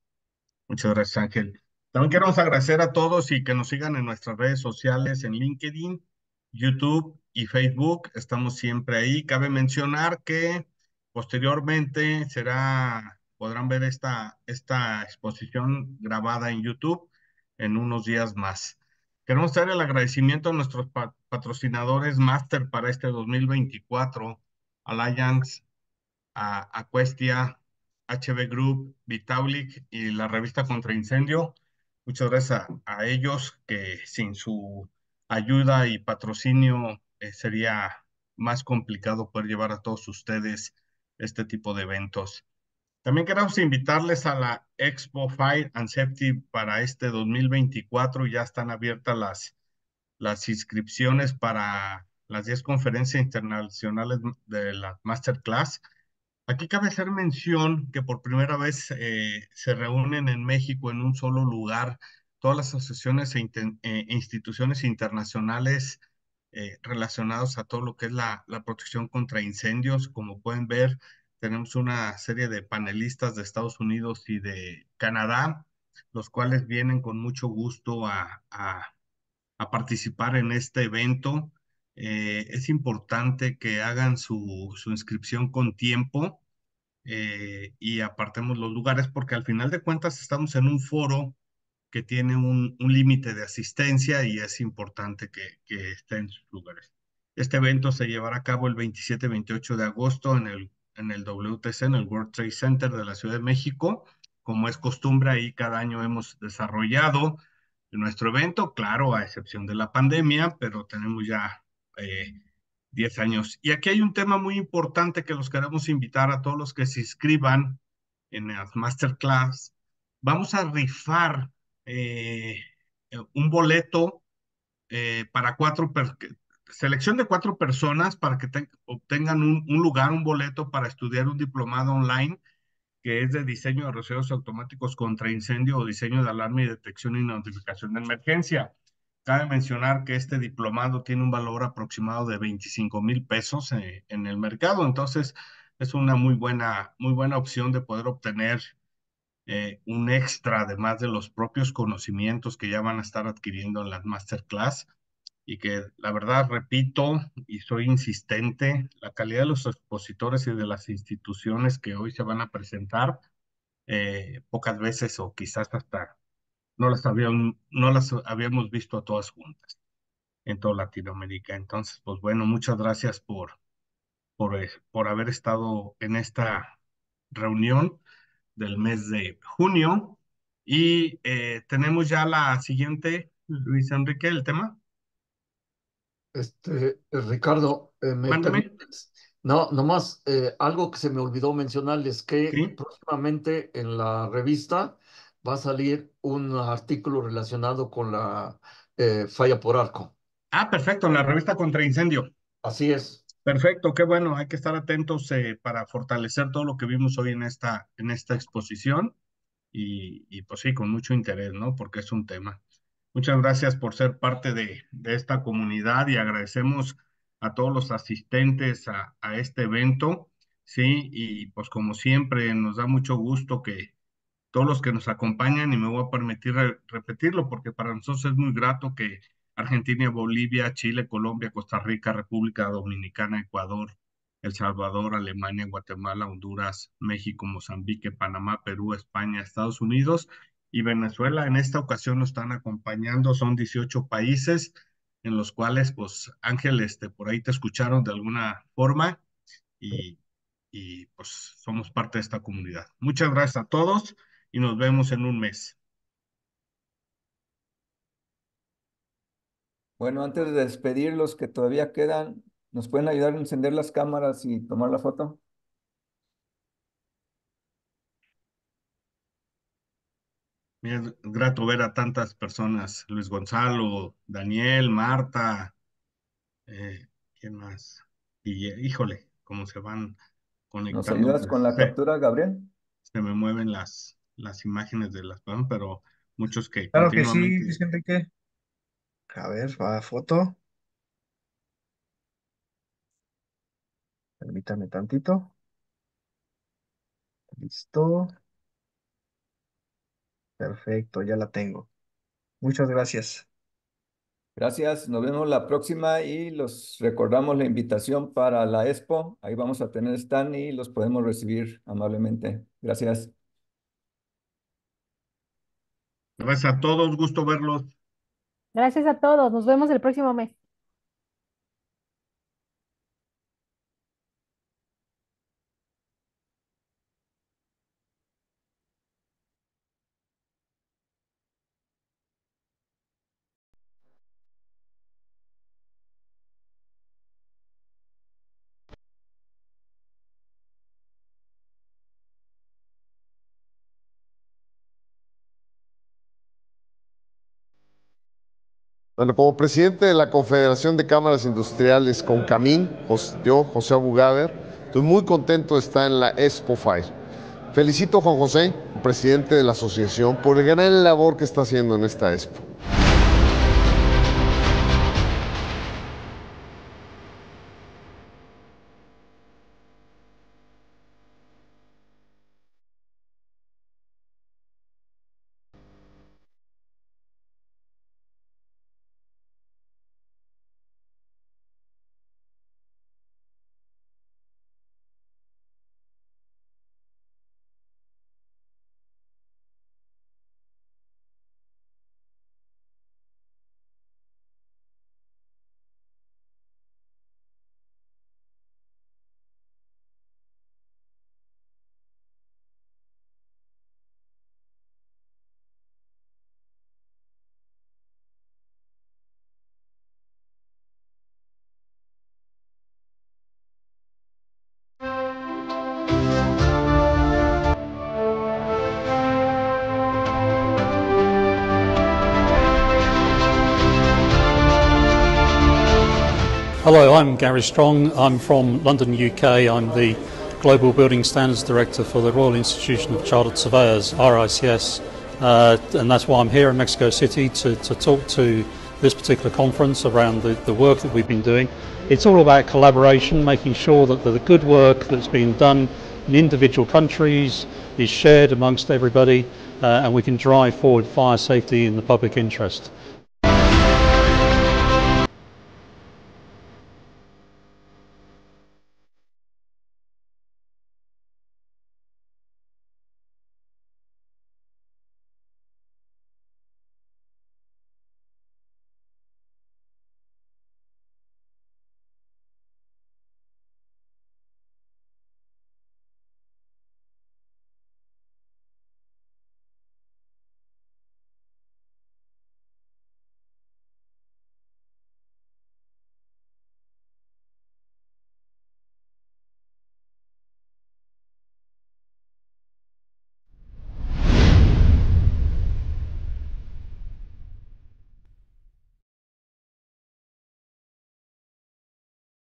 Muchas gracias, Ángel. También queremos agradecer a todos y que nos sigan en nuestras redes sociales, en LinkedIn, YouTube y Facebook. Estamos siempre ahí. Cabe mencionar que posteriormente será, podrán ver esta, esta exposición grabada en YouTube en unos días más. Queremos dar el agradecimiento a nuestros patrocinadores master para este 2024, Alliance, a Aquestia, HB Group, Vitaulic y la revista Contra Incendio. Muchas gracias a, ellos que sin su ayuda y patrocinio eh, sería más complicado poder llevar a todos ustedes este tipo de eventos. También queremos invitarles a la Expo Fire and Safety para este 2024. Ya están abiertas las, las inscripciones para las 10 conferencias internacionales de la Masterclass. Aquí cabe hacer mención que por primera vez eh, se reúnen en México en un solo lugar todas las asociaciones e eh, instituciones internacionales eh, relacionadas a todo lo que es la, la protección contra incendios. Como pueden ver, tenemos una serie de panelistas de Estados Unidos y de Canadá, los cuales vienen con mucho gusto a, a, participar en este evento. Eh, es importante que hagan su, su inscripción con tiempo eh, y apartemos los lugares porque al final de cuentas estamos en un foro que tiene un, un límite de asistencia y es importante que, que estén en sus lugares. Este evento se llevará a cabo el 27-28 de agosto en el en el WTC, en el World Trade Center de la Ciudad de México. Como es costumbre, ahí cada año hemos desarrollado nuestro evento, claro, a excepción de la pandemia, pero tenemos ya 10 eh, años. Y aquí hay un tema muy importante que los queremos invitar a todos los que se inscriban en las masterclass. Vamos a rifar eh, un boleto eh, para cuatro personas, selección de cuatro personas para que obtengan un, lugar, un boleto para estudiar un diplomado online que es de diseño de residuos automáticos contra incendio o diseño de alarma y detección y notificación de emergencia. Cabe mencionar que este diplomado tiene un valor aproximado de 25 mil pesos eh, en, el mercado, entonces es una muy buena, muy buena opción de poder obtener eh, un extra, además de los propios conocimientos que ya van a estar adquiriendo en las masterclass y que la verdad repito y soy insistente, la calidad de los expositores y de las instituciones que hoy se van a presentar, eh, pocas veces o quizás hasta no las, habían, no las habíamos visto a todas juntas en toda Latinoamérica. Entonces, pues bueno, muchas gracias por, por, eh, por haber estado en esta reunión del mes de junio. Y eh, tenemos ya la siguiente, Luis Enrique, el tema. Este, Ricardo, eh, No, nomás eh, algo que se me olvidó mencionar es que próximamente en la revista va a salir un artículo relacionado con la eh, falla por arco. Ah, perfecto, en la revista contra incendio. Así es. Perfecto, qué bueno, hay que estar atentos para fortalecer todo lo que vimos hoy en esta, en esta exposición y, y pues sí, con mucho interés, ¿no? Porque es un tema. Muchas gracias por ser parte de, esta comunidad y agradecemos a todos los asistentes a, este evento, ¿sí? Y pues como siempre nos da mucho gusto que todos los que nos acompañan, y me voy a permitir repetirlo porque para nosotros es muy grato que Argentina, Bolivia, Chile, Colombia, Costa Rica, República Dominicana, Ecuador, El Salvador, Alemania, Guatemala, Honduras, México, Mozambique, Panamá, Perú, España, Estados Unidos y Venezuela. En esta ocasión nos están acompañando, son 18 países en los cuales, pues, Ángel, este, por ahí te escucharon de alguna forma y, y pues somos parte de esta comunidad. Muchas gracias a todos y nos vemos en un mes. Bueno, antes de despedir los que todavía quedan, ¿nos pueden ayudar a encender las cámaras y tomar la foto? es grato ver a tantas personas, Luis Gonzalo, Daniel, Marta, eh, ¿quién más? Y, híjole, cómo se van conectando. ¿Nos ayudas con la este, captura, Gabriel? Se me mueven las, las imágenes de las personas, pero muchos que Claro que sí, gente Enrique. A ver, va a foto. Permítame tantito. Listo. Perfecto, ya la tengo. Muchas gracias. Gracias, nos vemos la próxima y los recordamos la invitación para la expo. Ahí vamos a tener stand y los podemos recibir amablemente. Gracias. Gracias a todos, gusto verlos. Gracias a todos, nos vemos el próximo mes. Bueno, como presidente de la Confederación de Cámaras Industriales con Camín, yo, José Abugaber, estoy muy contento de estar en la Expo Fire. Felicito a Juan José, presidente de la asociación, por el gran labor que está haciendo en esta Expo. I'm Gary Strong. I'm from London, UK. I'm the Global Building Standards Director for the Royal Institution of Chartered Surveyors, RICS, uh, and that's why I'm here in Mexico City to, to talk to this particular conference around the, the work that we've been doing. It's all about collaboration, making sure that the good work that's being done in individual countries is shared amongst everybody uh, and we can drive forward fire safety in the public interest.